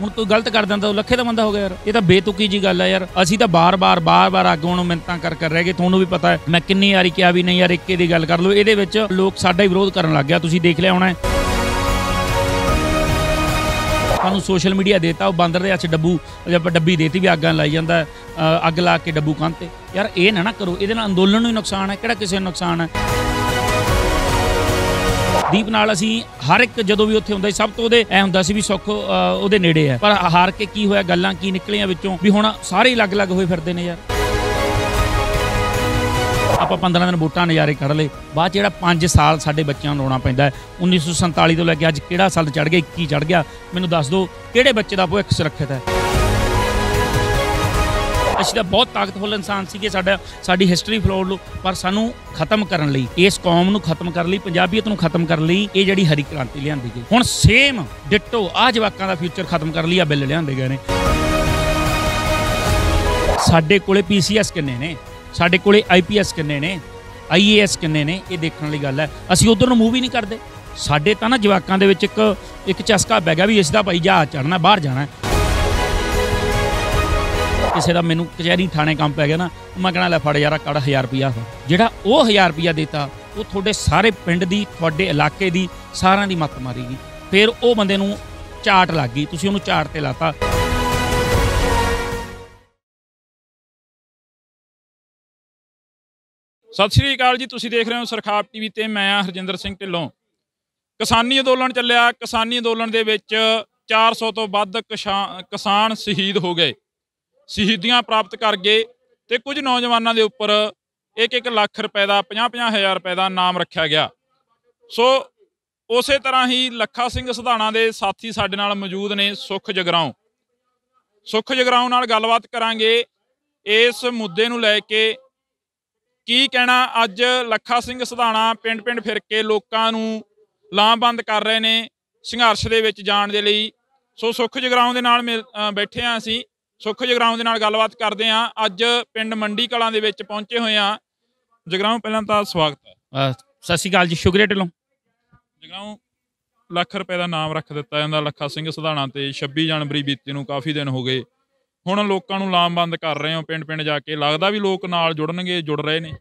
ਹੁਣ ਕੋਈ ਗਲਤ ਕਰ ਦਿੰਦਾ ਉਹ ਲੱਖੇ ਦਾ ਬੰਦਾ ਹੋ ਗਿਆ ਯਾਰ ਇਹ ਤਾਂ ਬੇਤੁਕੀ ਜੀ ਗੱਲ ਆ ਯਾਰ ਅਸੀਂ ਤਾਂ ਬਾਰ-ਬਾਰ ਬਾਰ-ਬਾਰ ਅੱਗੋਂ ਨੂੰ ਮਿੰਤਾਂ ਕਰ ਕਰ ਰਹਿ ਗਏ ਤੁਹਾਨੂੰ ਵੀ ਪਤਾ ਹੈ ਮੈਂ ਕਿੰਨੀ ਵਾਰੀ ਕਿਹਾ ਵੀ ਨਹੀਂ ਯਾਰ ਇੱਕੇ ਦੀ ਗੱਲ ਕਰ ਲਓ ਇਹਦੇ ਵਿੱਚ ਲੋਕ ਸਾਡਾ ਹੀ ਵਿਰੋਧ ਕਰਨ ਲੱਗ ਗਿਆ ਤੁਸੀਂ ਦੇਖ ਲਿਆ ਹੋਣਾ ਤੁਹਾਨੂੰ ਸੋਸ਼ਲ ਮੀਡੀਆ ਦੇਤਾ ਉਹ ਬਾਂਦਰ ਦੇ ਹੱਥ ਡੱਬੂ ਜਦੋਂ ਡੱਬੀ ਦੇਤੀ ਵੀ ਅੱਗਾਂ ਲਾਈ ਜਾਂਦਾ ਅੱਗ ਲਾ ਕੇ ਡੱਬੂ ਕੰਨ ਤੇ ਯਾਰ ਇਹ ਨਾ ਨਾ ਕਰੋ ਇਹਦੇ ਨਾਲ ਅੰਦੋਲਨ ਨੂੰ ਹੀ ਨੁਕਸਾਨ ਹੈ ਕਿਹੜਾ ਕਿਸੇ ਨੂੰ ਨੁਕਸਾਨ ਹੈ ਦੀਪ ਨਾਲ ਅਸੀਂ ਹਰ ਇੱਕ ਜਦੋਂ ਵੀ ਉੱਥੇ ਹੁੰਦਾ ਸੀ ਸਭ ਤੋਂ ਉਹਦੇ ਐ ਹੁੰਦਾ ਸੀ ਵੀ ਸੁੱਖ ਉਹਦੇ ਨੇੜੇ ਆ ਪਰ ਹਾਰ ਕੇ ਕੀ ਹੋਇਆ ਗੱਲਾਂ ਕੀ ਨਿਕਲੀਆਂ ਵਿੱਚੋਂ ਵੀ ਹੁਣ ਸਾਰੇ ਅਲੱਗ-ਅਲੱਗ ਹੋਏ ਫਿਰਦੇ ਨੇ ਯਾਰ ਆਪਾਂ 15 ਦਿਨ ਵੋਟਾਂ ਨਜ਼ਾਰੇ ਕੱਢ ਲਏ ਬਾਅਦ ਜਿਹੜਾ 5 ਸਾਲ ਸਾਡੇ ਬੱਚਿਆਂ ਨੂੰ ਰੋਣਾ ਪੈਂਦਾ 1947 ਤੋਂ ਲੈ ਕੇ ਅੱਜ ਕਿਹੜਾ ਸਾਲ ਚੜ ਗਿਆ 21 ਚੜ ਗਿਆ ਮੈਨੂੰ ਦੱਸ ਦਿਓ ਕਿਹੜੇ ਬੱਚੇ ਦਾ ਭਵਿੱਖ ਸੁਰੱਖਿਅਤ ਹੈ ਅਸੀਂ ਤਾਂ ਬਹੁਤ ਤਾਕਤਵਰ ਇਨਸਾਨ ਸੀਗੇ ਸਾਡਾ ਸਾਡੀ ਹਿਸਟਰੀ ਫਲੋਰ ਲੋ ਪਰ ਸਾਨੂੰ ਖਤਮ ਕਰਨ ਲਈ ਇਸ ਕੌਮ ਨੂੰ ਖਤਮ ਕਰਨ ਲਈ ਪੰਜਾਬੀਅਤ ਨੂੰ ਖਤਮ ਕਰਨ ਲਈ ਇਹ ਜਿਹੜੀ ਹਰੀ ਕ੍ਰਾਂਤੀ ਲਿਆਂਦੀ ਗਈ ਹੁਣ ਸੇਮ ਡਿੱਟੋ ਆ ਜਵਾਕਾਂ ਦਾ ਫਿਊਚਰ ਖਤਮ ਕਰਨ ਲਈ ਆ ਬਿੱਲ ਲਿਆਂਦੇ ਗਏ ਨੇ ਸਾਡੇ ਕੋਲੇ ਪੀਸੀਐਸ ਕਿੰਨੇ ਨੇ ਸਾਡੇ ਕੋਲੇ ਆਈਪੀਐਸ ਕਿੰਨੇ ਨੇ ਆਈਏਐਸ ਕਿੰਨੇ ਨੇ ਇਹ ਦੇਖਣ ਵਾਲੀ ਗੱਲ ਹੈ ਅਸੀਂ ਉਧਰ ਨੂੰ ਮੂਵ ਹੀ ਨਹੀਂ ਕਰਦੇ ਸਾਡੇ ਤਾਂ ਨਾ ਜਵਾਕਾਂ ਦੇ ਵਿੱਚ ਇੱਕ ਇੱਕ ਚਸਕਾ ਬੈਗਾ ਗਿਆ ਵੀ ਇਸ ਦਾ ਭਾਈ ਜਾ ਚੜਨਾ ਬਾਹਰ ਜਾਣਾ ਹੈ ਕਿਸੇ ਦਾ ਮੈਨੂੰ ਕਚਹਿਰੀ ਥਾਣੇ ਕੰਮ ਪੈ ਗਿਆ ਨਾ ਮੈਂ ਕਹਣਾ ਲੈ ਫੜ ਯਾਰਾ ਕੜ 1000 ਰੁਪਿਆ ਜਿਹੜਾ ਉਹ 1000 ਰੁਪਿਆ ਦਿੱਤਾ ਉਹ ਤੁਹਾਡੇ ਸਾਰੇ ਪਿੰਡ ਦੀ ਤੁਹਾਡੇ ਇਲਾਕੇ ਦੀ ਸਾਰਿਆਂ ਦੀ ਮੱਤ ਮਾਰੀਗੀ ਫਿਰ ਉਹ ਬੰਦੇ ਨੂੰ ਝਾਟ ਲੱਗ ਗਈ ਤੁਸੀਂ ਉਹਨੂੰ ਚਾਟ ਤੇ ਲਾਤਾ ਸਤਿ ਸ਼੍ਰੀ ਅਕਾਲ ਜੀ ਤੁਸੀਂ ਦੇਖ ਰਹੇ ਹੋ ਸਰਖਾਬ ਟੀਵੀ ਤੇ ਮੈਂ ਆ ਹਰਜਿੰਦਰ ਸਿੰਘ ਢਿੱਲੋਂ ਕਿਸਾਨੀ ਅੰਦੋਲਨ ਚੱਲਿਆ ਕਿਸਾਨੀ ਅੰਦੋਲਨ ਦੇ ਵਿੱਚ 400 ਤੋਂ ਵੱਧ ਕਿਸਾਨ ਸ਼ਹੀਦ ਹੋ ਗਏ ਸ਼ਹੀਦੀਆਂ ਪ੍ਰਾਪਤ ਕਰ ਗਏ ਤੇ ਕੁਝ ਨੌਜਵਾਨਾਂ ਦੇ ਉੱਪਰ 1-1 ਲੱਖ ਰੁਪਏ ਦਾ 50-50 ਹਜ਼ਾਰ ਰੁਪਏ ਦਾ ਨਾਮ ਰੱਖਿਆ ਗਿਆ ਸੋ ਉਸੇ ਤਰ੍ਹਾਂ ਹੀ ਲੱਖਾ ਸਿੰਘ ਸਧਾਣਾ ਦੇ ਸਾਥੀ ਸਾਡੇ ਨਾਲ ਮੌਜੂਦ ਨੇ ਸੁਖ ਜਗਰਾਉਂ ਸੁਖ ਜਗਰਾਉਂ ਨਾਲ ਗੱਲਬਾਤ ਕਰਾਂਗੇ ਇਸ ਮੁੱਦੇ ਨੂੰ ਲੈ ਕੇ ਕੀ ਕਹਿਣਾ ਅੱਜ ਲੱਖਾ ਸਿੰਘ ਸਧਾਣਾ ਪਿੰਡ-ਪਿੰਡ ਫਿਰ ਕੇ ਲੋਕਾਂ ਨੂੰ ਲਾਂਬੰਦ ਕਰ ਰਹੇ ਨੇ ਸੰਘਰਸ਼ ਦੇ ਵਿੱਚ ਜਾਣ ਦੇ ਲਈ ਸੋ ਸੁਖ ਜਗਰਾਉਂ ਦੇ ਨਾਲ ਬੈਠੇ ਆ ਅਸੀਂ ਸੁਖ ਜਗਰਾਉਂ ਦੇ ਨਾਲ ਗੱਲਬਾਤ ਕਰਦੇ ਆ ਅੱਜ ਪਿੰਡ ਮੰਡੀ ਕਲਾਂ ਦੇ ਵਿੱਚ ਪਹੁੰਚੇ ਹੋਏ ਆ ਜਗਰਾਉਂ ਪਹਿਲਾਂ ਤਾਂ ਸਵਾਗਤ ਹੈ ਸਤਿ ਸ਼੍ਰੀ ਅਕਾਲ ਜੀ ਸ਼ੁਕਰੀਆ ਢਿੱਲੋਂ ਜਗਰਾਉਂ ਲੱਖ ਰੁਪਏ ਦਾ ਨਾਮ ਰੱਖ ਦਿੱਤਾ ਜਾਂਦਾ ਲੱਖਾ ਸਿੰਘ ਸਧਾਣਾ ਤੇ 26 ਜਨਵਰੀ ਬੀਤੇ ਨੂੰ ਕਾਫੀ ਦਿਨ ਹੋ ਗਏ ਹੁਣ ਲੋਕਾਂ ਨੂੰ ਲਾਮਬੰਦ ਕਰ ਰਹੇ ਹਾਂ ਪਿੰਡ ਪਿੰਡ ਜਾ ਕੇ ਲੱਗਦਾ ਵੀ ਲੋਕ ਨਾਲ ਜੁੜਨਗੇ ਜੁੜ ਰਹੇ ਨੇ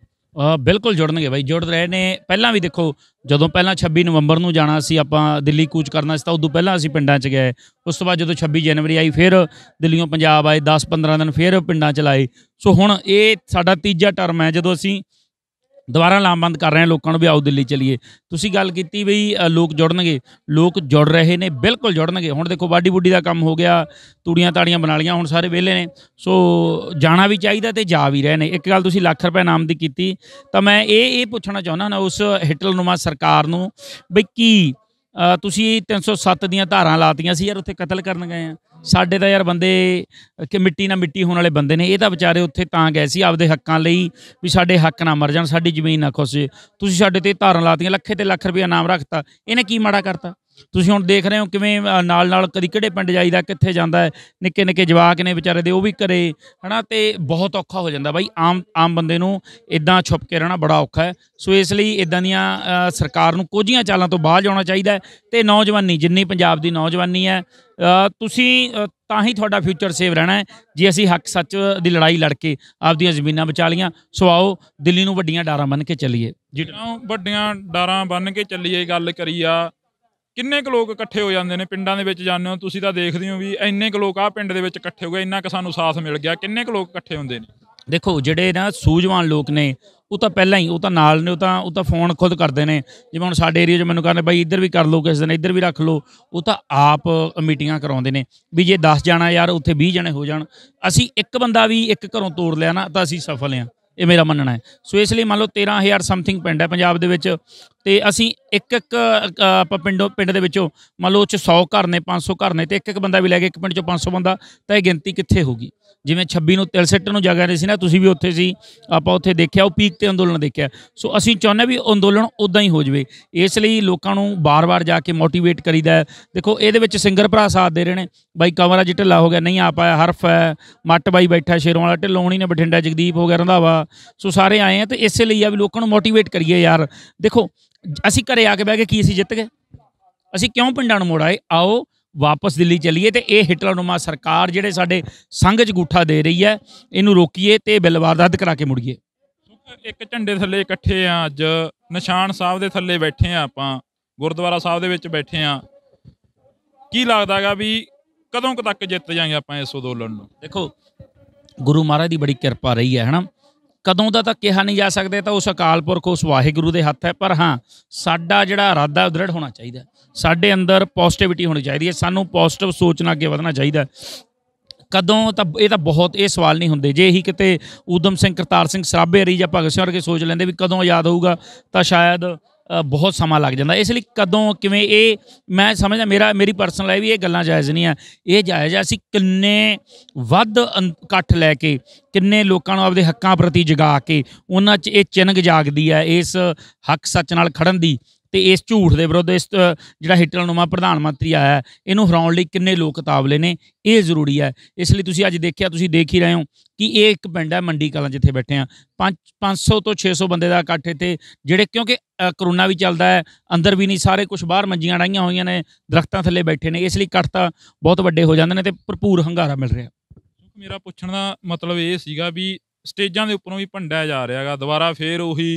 ਬਿਲਕੁਲ ਜੁੜਨਗੇ ਬਾਈ ਜੁੜ ਰਹੇ ਨੇ ਪਹਿਲਾਂ ਵੀ ਦੇਖੋ ਜਦੋਂ ਪਹਿਲਾਂ 26 ਨਵੰਬਰ ਨੂੰ ਜਾਣਾ ਸੀ ਆਪਾਂ ਦਿੱਲੀ ਕੂਚ ਕਰਨਾ ਸੀ ਤਾਂ ਉਦੋਂ ਪਹਿਲਾਂ ਅਸੀਂ ਪਿੰਡਾਂ 'ਚ ਗਏ ਉਸ ਤੋਂ ਬਾਅਦ ਜਦੋਂ 26 ਜਨਵਰੀ ਆਈ ਫਿਰ ਦਿੱਲੀੋਂ ਪੰਜਾਬ ਆਏ 10-15 ਦਿਨ ਫਿਰ ਪਿੰਡਾਂ 'ਚ ਲਾਏ ਸੋ ਹੁਣ ਇਹ ਸਾਡਾ ਤੀਜਾ ਟਰਮ ਹੈ ਜਦੋਂ ਅਸੀਂ ਦੁਬਾਰਾ ਲਾਮਬੰਦ ਕਰ ਰਹੇ ਹਾਂ ਲੋਕਾਂ ਨੂੰ ਵੀ ਆਓ ਦਿੱਲੀ ਚਲੀਏ ਤੁਸੀਂ ਗੱਲ ਕੀਤੀ ਬਈ ਲੋਕ ਜੁੜਨਗੇ ਲੋਕ ਜੁੜ ਰਹੇ ਨੇ ਬਿਲਕੁਲ ਜੁੜਨਗੇ ਹੁਣ ਦੇਖੋ ਬਾਡੀ ਬੁੱਡੀ ਦਾ ਕੰਮ ਹੋ ਗਿਆ ਤੂੜੀਆਂ ਤਾੜੀਆਂ ਬਣਾ ਲੀਆਂ ਹੁਣ ਸਾਰੇ ਵਿਹਲੇ ਨੇ ਸੋ ਜਾਣਾ ਵੀ ਚਾਹੀਦਾ ਤੇ ਜਾ ਵੀ ਰਹੇ ਨੇ ਇੱਕ ਗੱਲ ਤੁਸੀਂ ਲੱਖ ਰੁਪਏ ਨਾਮ ਦੀ ਕੀਤੀ ਤਾਂ ਮੈਂ ਇਹ ਇਹ ਪੁੱਛਣਾ ਚਾਹੁੰਦਾ ਨਾ ਉਸ ਹਿਟਲਰਨੁਮਾ ਸਰਕਾਰ ਨੂੰ ਬਈ ਕੀ ਤੁਸੀਂ 307 ਦੀਆਂ ਧਾਰਾਂ ਲਾਤੀਆਂ ਸੀ ਯਾਰ ਉੱਥੇ ਕਤਲ ਕਰਨ ਗਏ ਆ ਸਾਡੇ ਤਾਂ ਯਾਰ ਬੰਦੇ ਕਿ ਮਿੱਟੀ ਨਾਲ ਮਿੱਟੀ ਹੋਣ ਵਾਲੇ ਬੰਦੇ ਨੇ ਇਹ ਤਾਂ ਵਿਚਾਰੇ ਉੱਥੇ ਤਾਂ ਗਏ ਸੀ ਆਪਦੇ ਹੱਕਾਂ ਲਈ ਵੀ ਸਾਡੇ ਹੱਕ ਨਾ ਮਰ ਜਾਣ ਸਾਡੀ ਜ਼ਮੀਨ ਨਾ ਖੋਸੇ ਤੁਸੀਂ ਸਾਡੇ ਤੇ ਧਾਰਾਂ ਲਾਤੀਆਂ ਲੱਖੇ ਤੇ ਲੱਖ ਰੁਪਏ ਨਾਮ ਰੱਖਤਾ ਇਹਨੇ ਕੀ ਮਾੜਾ ਕਰਤਾ ਤੁਸੀਂ ਹੁਣ ਦੇਖ ਰਹੇ ਹੋ ਕਿਵੇਂ ਨਾਲ ਨਾਲ ਕਦੀ ਕਿਹੜੇ ਪਿੰਡ ਜਾਈਦਾ ਕਿੱਥੇ ਜਾਂਦਾ ਹੈ ਨਿੱਕੇ ਨਿੱਕੇ ਜਵਾਕ ਨੇ ਵਿਚਾਰੇ ਦੇ ਉਹ ਵੀ ਕਰੇ ਹਨਾ ਤੇ ਬਹੁਤ ਔਖਾ ਹੋ ਜਾਂਦਾ ਬਾਈ ਆਮ ਆਮ ਬੰਦੇ ਨੂੰ ਇਦਾਂ ਛੁਪ ਕੇ ਰਹਿਣਾ ਬੜਾ ਔਖਾ ਹੈ ਸੋ ਇਸ ਲਈ ਇਦਾਂ ਦੀਆਂ ਸਰਕਾਰ ਨੂੰ ਕੋਝੀਆਂ ਚਾਲਾਂ ਤੋਂ ਬਾਹਰ ਜਾਣਾ ਚਾਹੀਦਾ ਹੈ ਤੇ ਨੌਜਵਾਨੀ ਜਿੰਨੀ ਪੰਜਾਬ ਦੀ ਨੌਜਵਾਨੀ ਹੈ ਤੁਸੀਂ ਤਾਂ ਹੀ ਤੁਹਾਡਾ ਫਿਊਚਰ ਸੇਵ ਰਹਿਣਾ ਹੈ ਜੇ ਅਸੀਂ ਹੱਕ ਸੱਚ ਦੀ ਲੜਾਈ ਲੜ ਕੇ ਆਪਦੀਆਂ ਜ਼ਮੀਨਾਂ ਬਚਾ ਲੀਆਂ ਸੋ ਆਓ ਦਿੱਲੀ ਨੂੰ ਵੱਡੀਆਂ ਡਾਰਾਂ ਬੰਨ ਕੇ ਚੱਲੀਏ ਜਿੱਦਾਂ ਵੱਡੀਆਂ ਡਾਰਾਂ ਬੰਨ ਕੇ ਚੱਲੀਏ ਗੱਲ ਕਰੀ ਆ ਕਿੰਨੇ ਕੁ ਲੋਕ ਇਕੱਠੇ ਹੋ ਜਾਂਦੇ ਨੇ ਪਿੰਡਾਂ ਦੇ ਵਿੱਚ ਜਾਂਦੇ ਹੋ ਤੁਸੀਂ ਤਾਂ ਦੇਖਦੇ ਹੋ ਵੀ ਇੰਨੇ ਕੁ ਲੋਕ ਆ ਪਿੰਡ ਦੇ ਵਿੱਚ ਇਕੱਠੇ ਹੋ ਗਏ ਇੰਨਾ ਕਿ ਸਾਨੂੰ ਸਾਥ ਮਿਲ ਗਿਆ ਕਿੰਨੇ ਕੁ ਲੋਕ ਇਕੱਠੇ ਹੁੰਦੇ ਨੇ ਦੇਖੋ ਜਿਹੜੇ ਨਾ ਸੂਝਵਾਨ ਲੋਕ ਨੇ ਉਹ ਤਾਂ ਪਹਿਲਾਂ ਹੀ ਉਹ ਤਾਂ ਨਾਲ ਨੇ ਉਹ ਤਾਂ ਉਹ ਤਾਂ ਫੋਨ ਖੁਦ ਕਰਦੇ ਨੇ ਜਿਵੇਂ ਹੁਣ ਸਾਡੇ ਏਰੀਆ 'ਚ ਮੈਨੂੰ ਕਹਿੰਦੇ ਬਾਈ ਇੱਧਰ ਵੀ ਕਰ ਲਓ ਕਿਸੇ ਦਿਨ ਇੱਧਰ ਵੀ ਰੱਖ ਲਓ ਉਹ ਤਾਂ ਆਪ ਮੀਟਿੰਗਾਂ ਕਰਾਉਂਦੇ ਨੇ ਵੀ ਜੇ 10 ਜਾਣਾ ਯਾਰ ਉੱਥੇ 20 ਜਣੇ ਹੋ ਜਾਣ ਅਸੀਂ ਇੱਕ ਬੰਦਾ ਵੀ ਇੱਕ ਘਰੋਂ ਤੋੜ ਲਿਆ ਨਾ ਤਾਂ ਅਸੀਂ ਸਫਲ ਹਾਂ ਇਹ ਮੇਰਾ ਮੰਨਣਾ ਹੈ ਸੋ ਇਸ ਲਈ ਮੰਨ ਲਓ 13000 ਸਮਥਿੰਗ ਪਿੰਡ ਹੈ ਪੰਜਾਬ ਦੇ ਵਿੱਚ ਤੇ ਅਸੀਂ ਇੱਕ ਇੱਕ ਪਿੰਡੋਂ ਪਿੰਡ ਦੇ ਵਿੱਚੋਂ ਮੰਨ ਲਓ ਚ 100 ਘਰ ਨੇ 500 ਘਰ ਨੇ ਤੇ ਇੱਕ ਇੱਕ ਬੰਦਾ ਵੀ ਲੈ ਕੇ ਇੱਕ ਪਿੰਡ ਚੋਂ 500 ਬੰਦਾ ਤਾਂ ਇਹ ਗਿਣਤੀ ਕਿੱਥੇ ਹੋਗੀ ਜਿਵੇਂ 26 ਨੂੰ ਤਿਲਸੱਟ ਨੂੰ ਜਗ੍ਹਾ ਨਹੀਂ ਸੀ ਨਾ ਤੁਸੀਂ ਵੀ ਉੱਥੇ ਸੀ ਆਪਾਂ ਉੱਥੇ ਦੇਖਿਆ ਉਹ ਪੀਕ ਤੇ ਅੰਦੋਲਨ ਦੇਖਿਆ ਸੋ ਅਸੀਂ ਚਾਹੁੰਦੇ ਵੀ ਅੰਦੋਲਨ ਉਦਾਂ ਹੀ ਹੋ ਜਵੇ ਇਸ ਲਈ ਲੋਕਾਂ ਨੂੰ ਬਾਰ-ਬਾਰ ਜਾ ਕੇ ਮੋਟੀਵੇਟ ਕਰੀਦਾ ਹੈ ਦੇਖੋ ਇਹਦੇ ਵਿੱਚ ਸਿੰਗਰ ਭਰਾ ਸਾਥ ਦੇ ਰਹੇ ਨੇ ਬਾਈ ਕਮਰਾ ਜੀ ਢਿੱਲਾ ਹੋ ਗਿਆ ਨਹੀਂ ਆ ਪਾਇਆ ਹਰਫ ਹੈ ਮੱਟ ਬਾਈ ਬੈਠਾ ਸ਼ੇਰੋਂ ਵਾਲਾ ਢਿੱਲੋਂ ਨੇ ਬਠਿੰਡਾ ਜਗਦੀਪ ਹੋ ਗਿਆ ਰੰਧਾਵਾ ਸੋ ਸਾਰੇ ਆਏ ਆ ਤੇ ਇਸੇ ਲਈ ਆ ਵੀ ਲੋਕਾਂ ਨੂੰ ਮੋਟੀਵੇਟ ਕਰੀਏ ਯਾਰ ਦੇਖੋ ਅਸੀਂ ਘਰੇ ਆ ਕੇ ਬਹਿ ਕੇ ਕੀ ਅਸੀਂ ਜਿੱਤ ਗਏ ਅਸੀਂ ਕਿਉਂ ਪਿੰਡਾਂ ਨੂੰ ਮੋੜਾਏ ਆਓ ਵਾਪਸ ਦਿੱਲੀ ਚੱਲੀਏ ਤੇ ਇਹ ਹਿਟਲਰਨੁਮਾ ਸਰਕਾਰ ਜਿਹੜੇ ਸਾਡੇ ਸੰਘ ਜਗੂਠਾ ਦੇ ਰਹੀ ਹੈ ਇਹਨੂੰ ਰੋਕੀਏ ਤੇ ਬਿੱਲ ਵਾਰਦਾਤ ਕਰਾ ਕੇ ਮੁੜੀਏ ਇੱਕ ਝੰਡੇ ਥੱਲੇ ਇਕੱਠੇ ਆ ਅੱਜ ਨਿਸ਼ਾਨ ਸਾਹਿਬ ਦੇ ਥੱਲੇ ਬੈਠੇ ਆ ਆਪਾਂ ਗੁਰਦੁਆਰਾ ਸਾਹਿਬ ਦੇ ਵਿੱਚ ਬੈਠੇ ਆ ਕੀ ਲੱਗਦਾਗਾ ਵੀ ਕਦੋਂ ਤੱਕ ਜਿੱਤ ਜਾਾਂਗੇ ਆਪਾਂ ਇਸ ਅੰਦੋਲਨ ਨੂੰ ਦੇਖੋ ਗੁਰੂ ਮਹਾਰਾਜ ਦੀ ਬੜੀ ਕਿਰਪਾ ਰਹੀ ਹੈ ਹਨਾ ਕਦੋਂ ਦਾ ਤਾਂ ਕਿਹਾ ਨਹੀਂ ਜਾ ਸਕਦੇ ਤਾਂ ਉਸ ਅਕਾਲ ਪੁਰਖ ਉਸ ਵਾਹਿਗੁਰੂ ਦੇ ਹੱਥ ਹੈ ਪਰ ਹਾਂ ਸਾਡਾ ਜਿਹੜਾ ਇਰਾਦਾ ਦ੍ਰਿੜ ਹੋਣਾ ਚਾਹੀਦਾ ਸਾਡੇ ਅੰਦਰ ਪੋਜ਼ਿਟਿਵਿਟੀ ਹੋਣੀ ਚਾਹੀਦੀ ਹੈ ਸਾਨੂੰ ਪੋਜ਼ਿਟਿਵ ਸੋਚਣਾ ਅੱਗੇ ਵਧਣਾ ਚਾਹੀਦਾ ਕਦੋਂ ਤਾਂ ਇਹ ਤਾਂ ਬਹੁਤ ਇਹ ਸਵਾਲ ਨਹੀਂ ਹੁੰਦੇ ਜੇ ਇਹੀ ਕਿਤੇ ਉਦਮ ਸਿੰਘ ਕਰਤਾਰ ਸਿੰਘ ਸਰਾਬੇ ਰਹੀ ਜਾਂ ਭਗਤ ਸਿੰਘ ਵਰਗੇ ਸੋਚ ਲੈਂਦੇ ਵੀ ਕਦੋਂ ਆਜ਼ਾਦ ਹੋਊਗਾ ਤਾਂ ਸ਼ਾਇਦ ਬਹੁਤ ਸਮਾਂ ਲੱਗ ਜਾਂਦਾ ਇਸ ਲਈ ਕਦੋਂ ਕਿਵੇਂ ਇਹ ਮੈਂ ਸਮਝਦਾ ਮੇਰਾ ਮੇਰੀ ਪਰਸਨਲ ਹੈ ਵੀ ਇਹ ਗੱਲਾਂ ਜਾਇਜ਼ ਨਹੀਂ ਆ ਇਹ ਜਾਇਜ਼ ਆ ਅਸੀਂ ਕਿੰਨੇ ਵੱਧ ਇਕੱਠ ਲੈ ਕੇ ਕਿੰਨੇ ਲੋਕਾਂ ਨੂੰ ਆਪਦੇ ਹੱਕਾਂ ਪ੍ਰਤੀ ਜਗਾ ਕੇ ਉਹਨਾਂ 'ਚ ਇਹ ਚਿੰਗ ਜਾਗਦੀ ਆ ਇਸ ਹੱਕ ਸੱਚ ਨਾਲ ਖੜਨ ਦੀ ਤੇ ਇਸ ਝੂਠ ਦੇ ਵਿਰੁੱਧ ਇਸ ਜਿਹੜਾ ਹਿਟਲਰਨੁਮਾ ਪ੍ਰਧਾਨ ਮੰਤਰੀ ਆਇਆ ਇਹਨੂੰ ਹਰਾਉਣ ਲਈ ਕਿੰਨੇ ਲੋਕ ਤਾਬਲੇ ਨੇ ਇਹ ਜ਼ਰੂਰੀ ਹੈ ਇਸ ਲਈ ਤੁਸੀਂ ਅੱਜ ਦੇਖਿਆ ਤੁਸੀਂ ਦੇਖ ਹੀ ਰਹੇ ਹੋ ਕਿ ਇਹ ਇੱਕ ਪਿੰਡ ਹੈ ਮੰਡੀ ਕਲਾਂ ਜਿੱਥੇ ਬੈਠੇ ਆ 500 ਤੋਂ 600 ਬੰਦੇ ਦਾ ਇਕੱਠ ਇੱਥੇ ਜਿਹੜੇ ਕਿਉਂਕਿ ਕਰੋਨਾ ਵੀ ਚੱਲਦਾ ਹੈ ਅੰਦਰ ਵੀ ਨਹੀਂ ਸਾਰੇ ਕੁਝ ਬਾਹਰ ਮੰਜੀਆਂ ਡਾਈਆਂ ਹੋਈਆਂ ਨੇ ਦਰਖਤਾਂ ਥੱਲੇ ਬੈਠੇ ਨੇ ਇਸ ਲਈ ਇਕੱਠ ਤਾਂ ਬਹੁਤ ਵੱਡੇ ਹੋ ਜਾਂਦੇ ਨੇ ਤੇ ਭਰਪੂਰ ਹੰਗਾਰਾ ਮਿਲ ਰਿਹਾ ਮੇਰਾ ਪੁੱਛਣ ਦਾ ਮਤਲਬ ਇਹ ਸੀਗਾ ਵੀ ਸਟੇਜਾਂ ਦੇ ਉੱਪਰੋਂ ਵੀ ਭੰਡਿਆ ਜਾ ਰਿਹਾਗਾ ਦੁਬਾਰਾ ਫੇਰ ਉਹੀ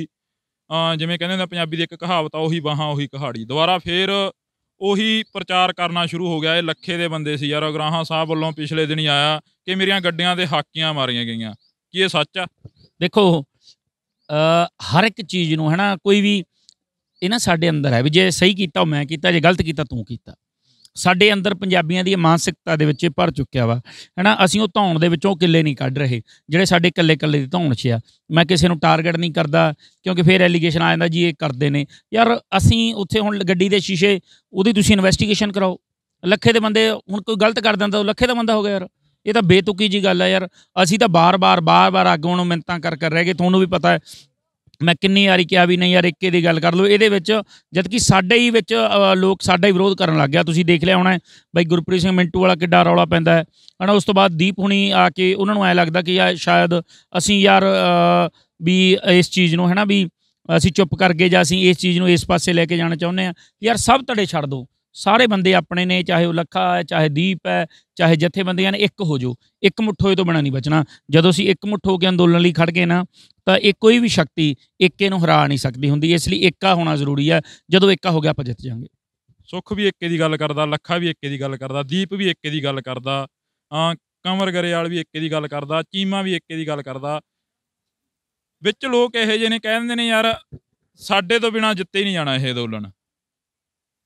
ਜਿਵੇਂ ਕਹਿੰਦੇ ਨੇ ਪੰਜਾਬੀ ਦੀ ਇੱਕ ਕਹਾਵਤ ਆ ਉਹੀ ਬਾਹਾਂ ਉਹੀ ਕਹਾੜੀ ਦੁਬਾਰਾ ਫੇਰ ਉਹੀ ਪ੍ਰਚਾਰ ਕਰਨਾ ਸ਼ੁਰੂ ਹੋ ਗਿਆ ਇਹ ਲੱਖੇ ਦੇ ਬੰਦੇ ਸੀ ਯਾਰ ਅਗਰਾਹਾਂ ਸਾਹਿਬ ਵੱਲੋਂ ਪਿਛਲੇ ਦਿਨ ਆਇਆ ਕਿ ਮੇਰੀਆਂ ਗੱਡੀਆਂ ਦੇ ਹਾਕੀਆਂ ਮਾਰੀਆਂ ਗਈਆਂ ਕੀ ਇਹ ਸੱਚ ਆ ਦੇਖੋ ਹਰ ਇੱਕ ਚੀਜ਼ ਨੂੰ ਹੈਨਾ ਕੋਈ ਵੀ ਇਹ ਨਾ ਸਾਡੇ ਅੰਦਰ ਹੈ ਵੀ ਜੇ ਸਹੀ ਕੀਤਾ ਮੈਂ ਕੀਤਾ ਜੇ ਗਲਤ ਕੀਤਾ ਤੂੰ ਕੀਤਾ ਸਾਡੇ ਅੰਦਰ ਪੰਜਾਬੀਆਂ ਦੀ ਮਾਨਸਿਕਤਾ ਦੇ ਵਿੱਚ ਇਹ ਭਰ ਚੁੱਕਿਆ ਵਾ ਹੈਨਾ ਅਸੀਂ ਉਹ ਧੌਣ ਦੇ ਵਿੱਚੋਂ ਕਿੱਲੇ ਨਹੀਂ ਕੱਢ ਰਹੇ ਜਿਹੜੇ ਸਾਡੇ ਕੱਲੇ ਕੱਲੇ ਦੀ ਧੌਣ 'ਚ ਆ ਮੈਂ ਕਿਸੇ ਨੂੰ ਟਾਰਗੇਟ ਨਹੀਂ ਕਰਦਾ ਕਿਉਂਕਿ ਫੇਰ ਐਲੀਗੇਸ਼ਨ ਆ ਜਾਂਦਾ ਜੀ ਇਹ ਕਰਦੇ ਨੇ ਯਾਰ ਅਸੀਂ ਉੱਥੇ ਹੁਣ ਗੱਡੀ ਦੇ ਸ਼ੀਸ਼ੇ ਉਹਦੀ ਤੁਸੀਂ ਇਨਵੈਸਟੀਗੇਸ਼ਨ ਕਰਾਓ ਲੱਖੇ ਦੇ ਬੰਦੇ ਹੁਣ ਕੋਈ ਗਲਤ ਕਰ ਦਿੰਦਾ ਉਹ ਲੱਖੇ ਦਾ ਬੰਦਾ ਹੋ ਗਿਆ ਯਾਰ ਇਹ ਤਾਂ ਬੇਤੁਕੀ ਜੀ ਗੱਲ ਆ ਯਾਰ ਅਸੀਂ ਤਾਂ ਬਾਰ-ਬਾਰ ਬਾਰ-ਬਾਰ ਅੱਗੋਂ ਨੂੰ ਮਿੰਤਾਂ ਕਰ ਕਰ ਰਹਿ ਗਏ ਤੁਹਾਨੂੰ ਵੀ ਪਤਾ ਹੈ ਮੈਂ ਕਿੰਨੀ ਵਾਰੀ ਕਿਹਾ ਵੀ ਨਹੀਂ ਯਾਰ ਇੱਕੇ ਦੀ ਗੱਲ ਕਰ ਲਓ ਇਹਦੇ ਵਿੱਚ ਜਦ ਕਿ ਸਾਡੇ ਹੀ ਵਿੱਚ ਲੋਕ ਸਾਡਾ ਹੀ ਵਿਰੋਧ ਕਰਨ ਲੱਗ ਗਿਆ ਤੁਸੀਂ ਦੇਖ ਲਿਆ ਹੋਣਾ ਬਈ ਗੁਰਪ੍ਰੀਤ ਸਿੰਘ ਮਿੰਟੂ ਵਾਲਾ ਕਿੱਡਾ ਰੌਲਾ ਪੈਂਦਾ ਹੈ ਹਨਾ ਉਸ ਤੋਂ ਬਾਅਦ ਦੀਪ ਹੁਣੀ ਆ ਕੇ ਉਹਨਾਂ ਨੂੰ ਐ ਲੱਗਦਾ ਕਿ ਯਾਰ ਸ਼ਾਇਦ ਅਸੀਂ ਯਾਰ ਵੀ ਇਸ ਚੀਜ਼ ਨੂੰ ਹਨਾ ਵੀ ਅਸੀਂ ਚੁੱਪ ਕਰ ਗਏ ਜਾਂ ਅਸੀਂ ਇਸ ਚੀਜ਼ ਨੂੰ ਇਸ ਪਾਸੇ ਲੈ ਕੇ ਜਾਣਾ ਚਾਹੁੰਦੇ ਆ ਯਾਰ ਸਭ ਤੜੇ ਛੱਡ ਦੋ ਸਾਰੇ ਬੰਦੇ ਆਪਣੇ ਨੇ ਚਾਹੇ ਉਹ ਲੱਖਾ ਹੈ ਚਾਹੇ ਦੀਪ ਹੈ ਚਾਹੇ ਜਥੇਬੰਦੀਆਂ ਨੇ ਇੱਕ ਹੋ ਜੋ ਇੱਕ ਮੁੱਠ ਹੋਏ ਤੋਂ ਬਣਾ ਨਹੀਂ ਬਚਣਾ ਜਦੋਂ ਅਸੀਂ ਇੱਕ ਮੁੱਠ ਹੋ ਕੇ ਅੰਦੋਲਨ ਲਈ ਖੜ ਗਏ ਨਾ ਤਾਂ ਇਹ ਕੋਈ ਵੀ ਸ਼ਕਤੀ ਇੱਕੇ ਨੂੰ ਹਰਾ ਨਹੀਂ ਸਕਦੀ ਹੁੰਦੀ ਇਸ ਲਈ ਇੱਕਾ ਹੋਣਾ ਜ਼ਰੂਰੀ ਹੈ ਜਦੋਂ ਇੱਕਾ ਹੋ ਗਿਆ ਆਪਾਂ ਜਿੱਤ ਜਾਾਂਗੇ ਸੁਖ ਵੀ ਇੱਕੇ ਦੀ ਗੱਲ ਕਰਦਾ ਲੱਖਾ ਵੀ ਇੱਕੇ ਦੀ ਗੱਲ ਕਰਦਾ ਦੀਪ ਵੀ ਇੱਕੇ ਦੀ ਗੱਲ ਕਰਦਾ ਆ ਕਮਰ ਗਰੇਵਾਲ ਵੀ ਇੱਕੇ ਦੀ ਗੱਲ ਕਰਦਾ ਚੀਮਾ ਵੀ ਇੱਕੇ ਦੀ ਗੱਲ ਕਰਦਾ ਵਿੱਚ ਲੋਕ ਇਹੋ ਜਿਹੇ ਨੇ ਕਹਿੰਦੇ ਨੇ ਯਾਰ ਸਾਡੇ ਤੋਂ ਬਿਨਾ ਜਿੱਤੇ ਨਹੀਂ ਜਾਣਾ ਇਹ ਅੰਦੋਲਨ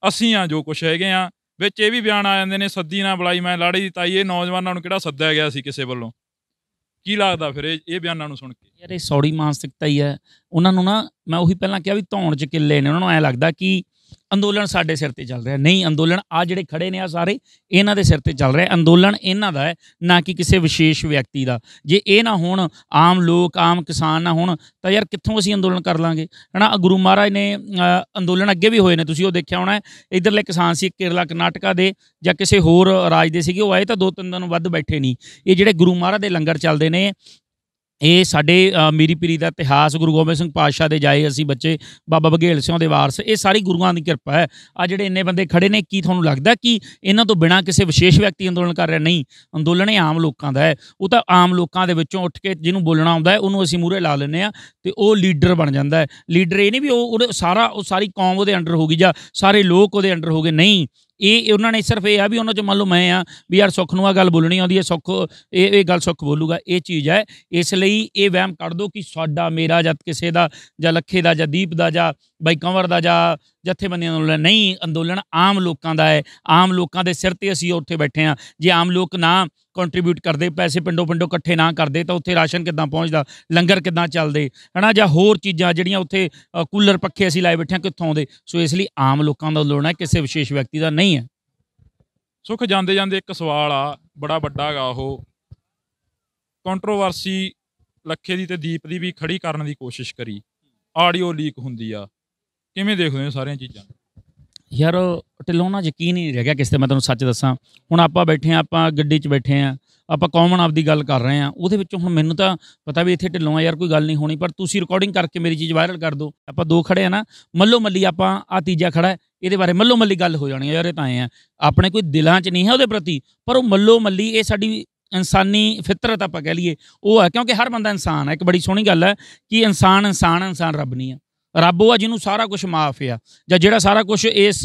ਅਸੀਂ ਆ ਜੋ ਕੁਛ ਹੈਗੇ ਆ ਵਿੱਚ ਇਹ ਵੀ ਬਿਆਨ ਆ ਜਾਂਦੇ ਨੇ ਸੱਦੀ ਨਾ ਬੁਲਾਈ ਮੈਂ ਲਾੜੀ ਦੀ ਤਾਈ ਇਹ ਨੌਜਵਾਨਾਂ ਨੂੰ ਕਿਹੜਾ ਸੱਦਿਆ ਗਿਆ ਸੀ ਕਿਸੇ ਵੱਲੋਂ ਕੀ ਲੱਗਦਾ ਫਿਰ ਇਹ ਇਹ ਬਿਆਨਾਂ ਨੂੰ ਸੁਣ ਕੇ ਯਾਰ ਇਹ ਸੌੜੀ ਮਾਨਸਿਕਤਾ ਹੀ ਹੈ ਉਹਨਾਂ ਨੂੰ ਨਾ ਮੈਂ ਉਹੀ ਪਹਿਲਾਂ ਕਿਹਾ ਵੀ ਧੌਣ ਚ ਕਿੱਲੇ ਨੇ ਉਹਨਾਂ ਨੂੰ ਐ ਲੱਗਦਾ ਕਿ ਅੰਦੋਲਨ ਸਾਡੇ ਸਿਰ ਤੇ ਚੱਲ ਰਿਹਾ ਨਹੀਂ ਅੰਦੋਲਨ ਆ ਜਿਹੜੇ ਖੜੇ ਨੇ ਆ ਸਾਰੇ ਇਹਨਾਂ ਦੇ ਸਿਰ ਤੇ ਚੱਲ ਰਿਹਾ ਅੰਦੋਲਨ ਇਹਨਾਂ ਦਾ ਹੈ ਨਾ ਕਿ ਕਿਸੇ ਵਿਸ਼ੇਸ਼ ਵਿਅਕਤੀ ਦਾ ਜੇ ਇਹ ਨਾ ਹੋਣ ਆਮ ਲੋਕ ਆਮ ਕਿਸਾਨ ਨਾ ਹੋਣ ਤਾਂ ਯਾਰ ਕਿੱਥੋਂ ਅਸੀਂ ਅੰਦੋਲਨ ਕਰ ਲਾਂਗੇ ਹਨਾ ਗੁਰੂ ਮਹਾਰਾਜ ਨੇ ਅੰਦੋਲਨ ਅੱਗੇ ਵੀ ਹੋਏ ਨੇ ਤੁਸੀਂ ਉਹ ਦੇਖਿਆ ਹੋਣਾ ਇਧਰਲੇ ਕਿਸਾਨ ਸੀ ਕੇਰਲਾ ਕਰਨਾਟਕਾ ਦੇ ਜਾਂ ਕਿਸੇ ਹੋਰ ਰਾਜ ਦੇ ਸੀਗੇ ਉਹ ਆਏ ਤਾਂ ਦੋ ਤਿੰਨ ਦਿਨ ਵੱਧ ਬੈਠੇ ਨਹੀਂ ਇਹ ਜਿਹੜੇ ਗੁਰੂ ਮਹਾਰਾਜ ਦੇ ਲੰਗਰ ਚੱਲਦੇ ਨੇ ਇਹ ਸਾਡੇ ਮੀਰੀ ਪੀਰੀ ਦਾ ਇਤਿਹਾਸ ਗੁਰੂ ਗੋਬਿੰਦ ਸਿੰਘ ਪਾਤਸ਼ਾਹ ਦੇ ਜਾਏ ਅਸੀਂ ਬੱਚੇ ਬਾਬਾ ਬਗੇਲ ਸਿੰਘ ਦੇ ਵਾਰਸ ਇਹ ਸਾਰੀ ਗੁਰੂਆਂ ਦੀ ਕਿਰਪਾ ਹੈ ਆ ਜਿਹੜੇ ਇੰਨੇ ਬੰਦੇ ਖੜੇ ਨੇ ਕੀ ਤੁਹਾਨੂੰ ਲੱਗਦਾ ਕਿ ਇਹਨਾਂ ਤੋਂ ਬਿਨਾ ਕਿਸੇ ਵਿਸ਼ੇਸ਼ ਵਿਅਕਤੀ ਅੰਦੋਲਨ ਕਰ ਰਿਹਾ ਨਹੀਂ ਅੰਦੋਲਨ ਇਹ ਆਮ ਲੋਕਾਂ ਦਾ ਹੈ ਉਹ ਤਾਂ ਆਮ ਲੋਕਾਂ ਦੇ ਵਿੱਚੋਂ ਉੱਠ ਕੇ ਜਿਹਨੂੰ ਬੋਲਣਾ ਆਉਂਦਾ ਹੈ ਉਹਨੂੰ ਅਸੀਂ ਮੂਹਰੇ ਲਾ ਲੈਂਦੇ ਆ ਤੇ ਉਹ ਲੀਡਰ ਬਣ ਜਾਂਦਾ ਹੈ ਲੀਡਰ ਇਹ ਨਹੀਂ ਵੀ ਉਹ ਸਾਰਾ ਉਹ ਸਾਰੀ ਕੌਮ ਉਹਦੇ ਅੰਡਰ ਹੋ ਗਈ ਜਾਂ ਸਾਰੇ ਲੋਕ ਉਹਦੇ ਅੰਡਰ ਹੋ ਗਏ ਨਹੀਂ ਇਹ ਉਹਨਾਂ ਨੇ ਸਿਰਫ ਇਹ ਆ ਵੀ ਉਹਨਾਂ ਚ ਮੰਨ ਲਓ ਮੈਂ ਆ ਵੀ ਯਾਰ ਸੁੱਖ ਨੂੰ ਆ ਗੱਲ ਬੋਲਣੀ ਆਉਂਦੀ ਹੈ ਸੁੱਖ ਇਹ ਇਹ ਗੱਲ ਸੁੱਖ ਬੋਲੂਗਾ ਇਹ ਚੀਜ਼ ਹੈ ਇਸ ਲਈ ਇਹ ਵਹਿਮ ਕੱਢ ਦੋ ਕਿ ਸਾਡਾ ਮੇਰਾ ਜਾਂ ਕਿਸੇ ਦਾ ਜਾਂ ਲੱਖੇ ਦਾ ਜਾਂ ਦੀਪ ਦਾ ਜਾਂ ਬਾਈ ਕੰਵਰ ਦਾ ਜਾਂ ਜਥੇਬੰਦੀਆਂ ਦਾ ਅੰਦੋਲਨ ਨਹੀਂ ਅੰਦੋਲਨ ਆਮ ਲੋਕਾਂ ਦਾ ਹੈ ਆਮ ਲੋਕਾਂ ਦੇ ਸਿਰ ਤੇ ਅਸੀਂ ਉੱਥੇ ਬੈਠੇ ਆ ਜੇ ਆਮ ਲੋਕ ਨਾ ਕੰਟਰੀਬਿਊਟ ਕਰਦੇ ਪੈਸੇ ਪਿੰਡੋਂ ਪਿੰਡੋਂ ਇਕੱਠੇ ਨਾ ਕਰਦੇ ਤਾਂ ਉੱਥੇ ਰਾਸ਼ਨ ਕਿੱਦਾਂ ਪਹੁੰਚਦਾ ਲੰਗਰ ਕਿੱਦਾਂ ਚੱਲਦੇ ਹਨਾ ਜਾਂ ਹੋਰ ਚੀਜ਼ਾਂ ਜਿਹੜੀਆਂ ਉੱਥੇ ਕੂਲਰ ਪੱਖੇ ਅਸੀਂ ਲਾਏ ਬੈਠੇ ਆ ਕਿੱਥੋਂ ਆਉਂਦੇ ਸੋ ਇਸ ਲਈ ਆਮ ਲੋਕਾਂ ਦਾ ਅੰਦੋਲਨ ਹੈ ਕਿਸੇ ਵਿਸ਼ੇਸ਼ ਵਿਅਕਤੀ ਦਾ ਨਹੀਂ ਹੈ ਸੁਖ ਜਾਂਦੇ ਜਾਂਦੇ ਇੱਕ ਸਵਾਲ ਆ ਬੜਾ ਵੱਡਾ ਹੈਗਾ ਉਹ ਕੰਟਰੋਵਰਸੀ ਲੱਖੇ ਦੀ ਤੇ ਦੀਪ ਦੀ ਵੀ ਖੜੀ ਕਰਨ ਦੀ ਕੋਸ਼ਿਸ਼ ਕਰੀ ਆਡੀਓ ਲੀਕ ਹੁੰਦੀ ਆ ਕਿਵੇਂ ਦੇਖਦੇ ਹੋ ਸਾਰੀਆਂ ਚੀਜ਼ਾਂ ਯਾਰ ਢਿੱਲੋਂ ਨਾ ਯਕੀਨ ਹੀ ਨਹੀਂ ਰਹਿ ਗਿਆ ਕਿਸ ਤੇ ਮੈਂ ਤੁਹਾਨੂੰ ਸੱਚ ਦੱਸਾਂ ਹੁਣ ਆਪਾਂ ਬੈਠੇ ਆ ਆਪਾਂ ਗੱਡੀ 'ਚ ਬੈਠੇ ਆ ਆਪਾਂ ਕਾਮਨ ਆਪ ਦੀ ਗੱਲ ਕਰ ਰਹੇ ਆ ਉਹਦੇ ਵਿੱਚੋਂ ਹੁਣ ਮੈਨੂੰ ਤਾਂ ਪਤਾ ਵੀ ਇੱਥੇ ਢਿੱਲੋਂ ਆ ਯਾਰ ਕੋਈ ਗੱਲ ਨਹੀਂ ਹੋਣੀ ਪਰ ਤੁਸੀਂ ਰਿਕਾਰਡਿੰਗ ਕਰਕੇ ਮੇਰੀ ਚੀਜ਼ ਵਾਇਰਲ ਕਰ ਦਿਓ ਆਪਾਂ ਦੋ ਖੜੇ ਆ ਨਾ ਮੱਲੋ ਮੱਲੀ ਆਪਾਂ ਆ ਤੀਜਾ ਖੜਾ ਇਹਦੇ ਬਾਰੇ ਮੱਲੋ ਮੱਲੀ ਗੱਲ ਹੋ ਜਾਣੀ ਯਾਰ ਇਹ ਤਾਂ ਐ ਆ ਆਪਣੇ ਕੋਈ ਦਿਲਾਂ 'ਚ ਨਹੀਂ ਹੈ ਉਹਦੇ ਪ੍ਰਤੀ ਪਰ ਉਹ ਮੱਲੋ ਮੱਲੀ ਇਹ ਸਾਡੀ ਇਨਸਾਨੀ ਫਿਤਰਤ ਆਪਾਂ ਕਹਿ ਲਈਏ ਉਹ ਆ ਕਿਉਂਕਿ ਹਰ ਬੰਦਾ ਇਨਸਾਨ ਹੈ ਇੱਕ ਬੜੀ ਸੋਹਣੀ ਗੱਲ ਹੈ ਕਿ ਇਨਸਾਨ ਇਨਸਾਨ ਇਨਸਾਨ ਰੱਬ ਨਹੀਂ ਆ ਰੱਬ ਉਹ ਆ ਜਿਹਨੂੰ ਸਾਰਾ ਕੁਝ ਮਾਫ ਆ ਜਾਂ ਜਿਹੜਾ ਸਾਰਾ ਕੁਝ ਇਸ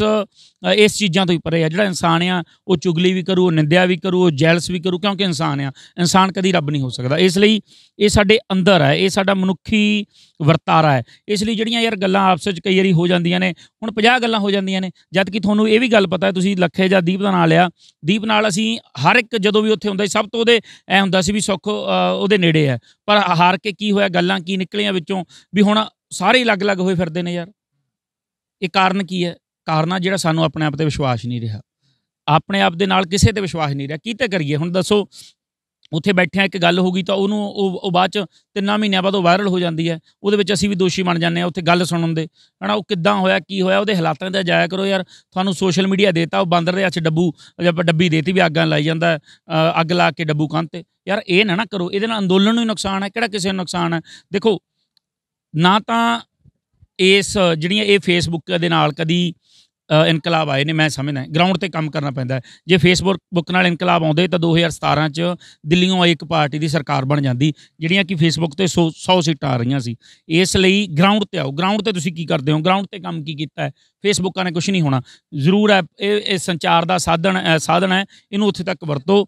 ਇਸ ਚੀਜ਼ਾਂ ਤੋਂ ਹੀ ਪਰੇ ਆ ਜਿਹੜਾ ਇਨਸਾਨ ਆ ਉਹ ਚੁਗਲੀ ਵੀ ਕਰੂ ਉਹ ਨਿੰਦਿਆ ਵੀ ਕਰੂ ਉਹ ਜੈਲਸ ਵੀ ਕਰੂ ਕਿਉਂਕਿ ਇਨਸਾਨ ਆ ਇਨਸਾਨ ਕਦੀ ਰੱਬ ਨਹੀਂ ਹੋ ਸਕਦਾ ਇਸ ਲਈ ਇਹ ਸਾਡੇ ਅੰਦਰ ਹੈ ਇਹ ਸਾਡਾ ਮਨੁੱਖੀ ਵਰਤਾਰਾ ਹੈ ਇਸ ਲਈ ਜਿਹੜੀਆਂ ਯਾਰ ਗੱਲਾਂ ਆਪਸ ਵਿੱਚ ਕਈ ਵਾਰੀ ਹੋ ਜਾਂਦੀਆਂ ਨੇ ਹੁਣ 50 ਗੱਲਾਂ ਹੋ ਜਾਂਦੀਆਂ ਨੇ ਜਦ ਕਿ ਤੁਹਾਨੂੰ ਇਹ ਵੀ ਗੱਲ ਪਤਾ ਹੈ ਤੁਸੀਂ ਲੱਖੇ ਜਾਂ ਦੀਪ ਦਾ ਨਾਮ ਲਿਆ ਦੀਪ ਨਾਲ ਅਸੀਂ ਹਰ ਇੱਕ ਜਦੋਂ ਵੀ ਉੱਥੇ ਹੁੰਦਾ ਸੀ ਸਭ ਤੋਂ ਉਹਦੇ ਐ ਹੁੰਦਾ ਸੀ ਵੀ ਸੁੱਖ ਉਹਦੇ ਨੇੜੇ ਆ ਪਰ ਹਾਰ ਕੇ ਕੀ ਹੋਇਆ ਗੱਲਾਂ ਕੀ ਨਿਕਲੀਆਂ ਵਿੱਚੋਂ ਵੀ ਹੁਣ ਸਾਰੇ ਅਲੱਗ-ਅਲੱਗ ਹੋਏ ਫਿਰਦੇ ਨੇ ਯਾਰ ਇਹ ਕਾਰਨ ਕੀ ਹੈ ਕਾਰਨ ਆ ਜਿਹੜਾ ਸਾਨੂੰ ਆਪਣੇ ਆਪ ਤੇ ਵਿਸ਼ਵਾਸ ਨਹੀਂ ਰਿਹਾ ਆਪਣੇ ਆਪ ਦੇ ਨਾਲ ਕਿਸੇ ਤੇ ਵਿਸ਼ਵਾਸ ਨਹੀਂ ਰਿਹਾ ਕੀ ਤੇ ਕਰੀਏ ਹੁਣ ਦੱਸੋ ਉੱਥੇ ਬੈਠਿਆ ਇੱਕ ਗੱਲ ਹੋ ਗਈ ਤਾਂ ਉਹਨੂੰ ਉਹ ਬਾਅਦ ਚ ਤਿੰਨਾਂ ਮਹੀਨਿਆਂ ਬਾਅਦ ਉਹ ਵਾਇਰਲ ਹੋ ਜਾਂਦੀ ਹੈ ਉਹਦੇ ਵਿੱਚ ਅਸੀਂ ਵੀ ਦੋਸ਼ੀ ਬਣ ਜਾਂਦੇ ਆ ਉੱਥੇ ਗੱਲ ਸੁਣਨ ਦੇ ਹਨਾ ਉਹ ਕਿੱਦਾਂ ਹੋਇਆ ਕੀ ਹੋਇਆ ਉਹਦੇ ਹਾਲਾਤਾਂ ਦਾ ਜਾਇਆ ਕਰੋ ਯਾਰ ਤੁਹਾਨੂੰ ਸੋਸ਼ਲ ਮੀਡੀਆ ਦੇਤਾ ਉਹ ਬਾਂਦਰ ਦੇ ਅੱਛ ਡੱਬੂ ਡੱਬੀ ਦੇਤੀ ਵੀ ਆਗਾਂ ਲਾਈ ਜਾਂਦਾ ਅੱਗ ਲਾ ਕੇ ਡੱਬੂ ਕੰਨ ਤੇ ਯਾਰ ਇਹ ਨਾ ਨਾ ਕਰੋ ਇਹਦੇ ਨਾਲ ਅੰਦੋਲਨ ਨੂੰ ਹੀ ਨੁਕਸਾਨ ਹੈ ਕਿਹੜਾ ਕਿਸੇ ਨੂੰ ਨੁਕਸਾਨ ਹੈ ਦੇਖੋ ਨਾ ਤਾਂ ਇਸ ਜਿਹੜੀਆਂ ਇਹ ਫੇਸਬੁੱਕ ਦੇ ਨਾਲ ਕਦੀ ਇਨਕਲਾਬ ਆਏ ਨੇ ਮੈਂ ਸਮਝਦਾ ਗਰਾਊਂਡ ਤੇ ਕੰਮ ਕਰਨਾ ਪੈਂਦਾ ਜੇ ਫੇਸਬੁੱਕ ਬੁੱਕ ਨਾਲ ਇਨਕਲਾਬ ਆਉਂਦੇ ਤਾਂ 2017 ਚ ਦਿੱਲੀੋਂ ਇੱਕ ਪਾਰਟੀ ਦੀ ਸਰਕਾਰ ਬਣ ਜਾਂਦੀ ਜਿਹੜੀਆਂ ਕਿ ਫੇਸਬੁੱਕ ਤੇ 100 ਸੀਟਾਂ ਆ ਰਹੀਆਂ ਸੀ ਇਸ ਲਈ ਗਰਾਊਂਡ ਤੇ ਆਓ ਗਰਾਊਂਡ ਤੇ ਤੁਸੀਂ ਕੀ ਕਰਦੇ ਹੋ ਗਰਾਊਂਡ ਤੇ ਕੰਮ ਕੀ ਕੀਤਾ ਹੈ ਫੇਸਬੁੱਕਾਂ ਨੇ ਕੁਝ ਨਹੀਂ ਹੋਣਾ ਜ਼ਰੂਰ ਹੈ ਇਹ ਸੰਚਾਰ ਦਾ ਸਾਧਨ ਸਾਧਨ ਹੈ ਇਹਨੂੰ ਉੱਥੇ ਤੱਕ ਵਰਤੋ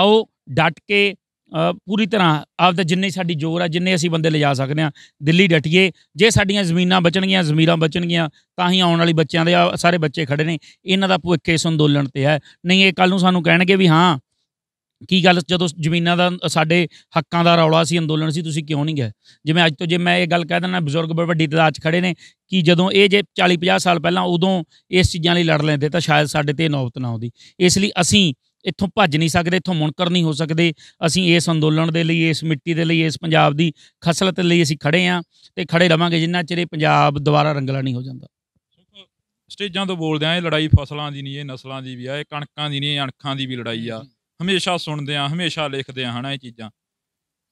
ਆਓ ਡਟ ਕੇ ਪੂਰੀ ਤਰ੍ਹਾਂ ਦਾ ਜਿੰਨੇ ਸਾਡੀ ਜੋਰ ਆ ਜਿੰਨੇ ਅਸੀਂ ਬੰਦੇ ਲਿਜਾ ਸਕਦੇ ਆ ਦਿੱਲੀ ਡਟੀਏ ਜੇ ਸਾਡੀਆਂ ਜ਼ਮੀਨਾਂ ਬਚਣਗੀਆਂ ਜ਼ਮੀਰਾਂ ਬਚਣਗੀਆਂ ਤਾਂ ਹੀ ਆਉਣ ਵਾਲੀ ਬੱਚਿਆਂ ਦੇ ਸਾਰੇ ਬੱਚੇ ਖੜੇ ਨੇ ਇਹਨਾਂ ਦਾ ਭੁੱਖ ਇਸ ਅੰਦੋਲਨ ਤੇ ਹੈ ਨਹੀਂ ਇਹ ਕੱਲ ਨੂੰ ਸਾਨੂੰ ਕਹਿਣਗੇ ਵੀ ਹਾਂ ਕੀ ਗੱਲ ਜਦੋਂ ਜ਼ਮੀਨਾਂ ਦਾ ਸਾਡੇ ਹੱਕਾਂ ਦਾ ਰੌਲਾ ਸੀ ਅੰਦੋਲਨ ਸੀ ਤੁਸੀਂ ਕਿਉਂ ਨਹੀਂ ਗਏ ਜਿਵੇਂ ਅੱਜ ਤੋਂ ਜੇ ਮੈਂ ਇਹ ਗੱਲ ਕਹਿ ਦਿੰਦਾ ਬਜ਼ੁਰਗ ਵੱਡੀ ਤਦਾਦ 'ਚ ਖੜੇ ਨੇ ਕਿ ਜਦੋਂ ਇਹ ਜੇ 40 50 ਸਾਲ ਪਹਿਲਾਂ ਉਦੋਂ ਇਸ ਚੀਜ਼ਾਂ ਲਈ ਲੜ ਲੈਂਦੇ ਤਾਂ ਸ਼ਾਇਦ ਸਾਡੇ ਤੇ ਨੌਬਤ ਨਾ ਆਉਂਦੀ ਇਸ ਲਈ ਅਸੀਂ ਇੱਥੋਂ ਭੱਜ ਨਹੀਂ ਸਕਦੇ ਇੱਥੋਂ ਮੁਨਕਰ ਨਹੀਂ ਹੋ ਸਕਦੇ ਅਸੀਂ ਇਸ ਅੰਦੋਲਨ ਦੇ ਲਈ ਇਸ ਮਿੱਟੀ ਦੇ ਲਈ ਇਸ ਪੰਜਾਬ ਦੀ ਖਸਲਤ ਲਈ ਅਸੀਂ ਖੜੇ ਆਂ ਤੇ ਖੜੇ ਰਵਾਂਗੇ ਜਿੰਨਾ ਚਿਰ ਇਹ ਪੰਜਾਬ ਦੁਬਾਰਾ ਰੰਗਲਾ ਨਹੀਂ ਹੋ ਜਾਂਦਾ ਸਟੇਜਾਂ ਤੋਂ ਬੋਲਦੇ ਆਂ ਇਹ ਲੜਾਈ ਫਸਲਾਂ ਦੀ ਨਹੀਂ ਇਹ ਨਸਲਾਂ ਦੀ ਵੀ ਆ ਇਹ ਕਣਕਾਂ ਦੀ ਨਹੀਂ ਇਹ ਅਣਖਾਂ ਦੀ ਵੀ ਲੜਾਈ ਆ ਹਮੇਸ਼ਾ ਸੁਣਦੇ ਆ ਹਮੇਸ਼ਾ ਲਿਖਦੇ ਆ ਹਨਾ ਇਹ ਚੀਜ਼ਾਂ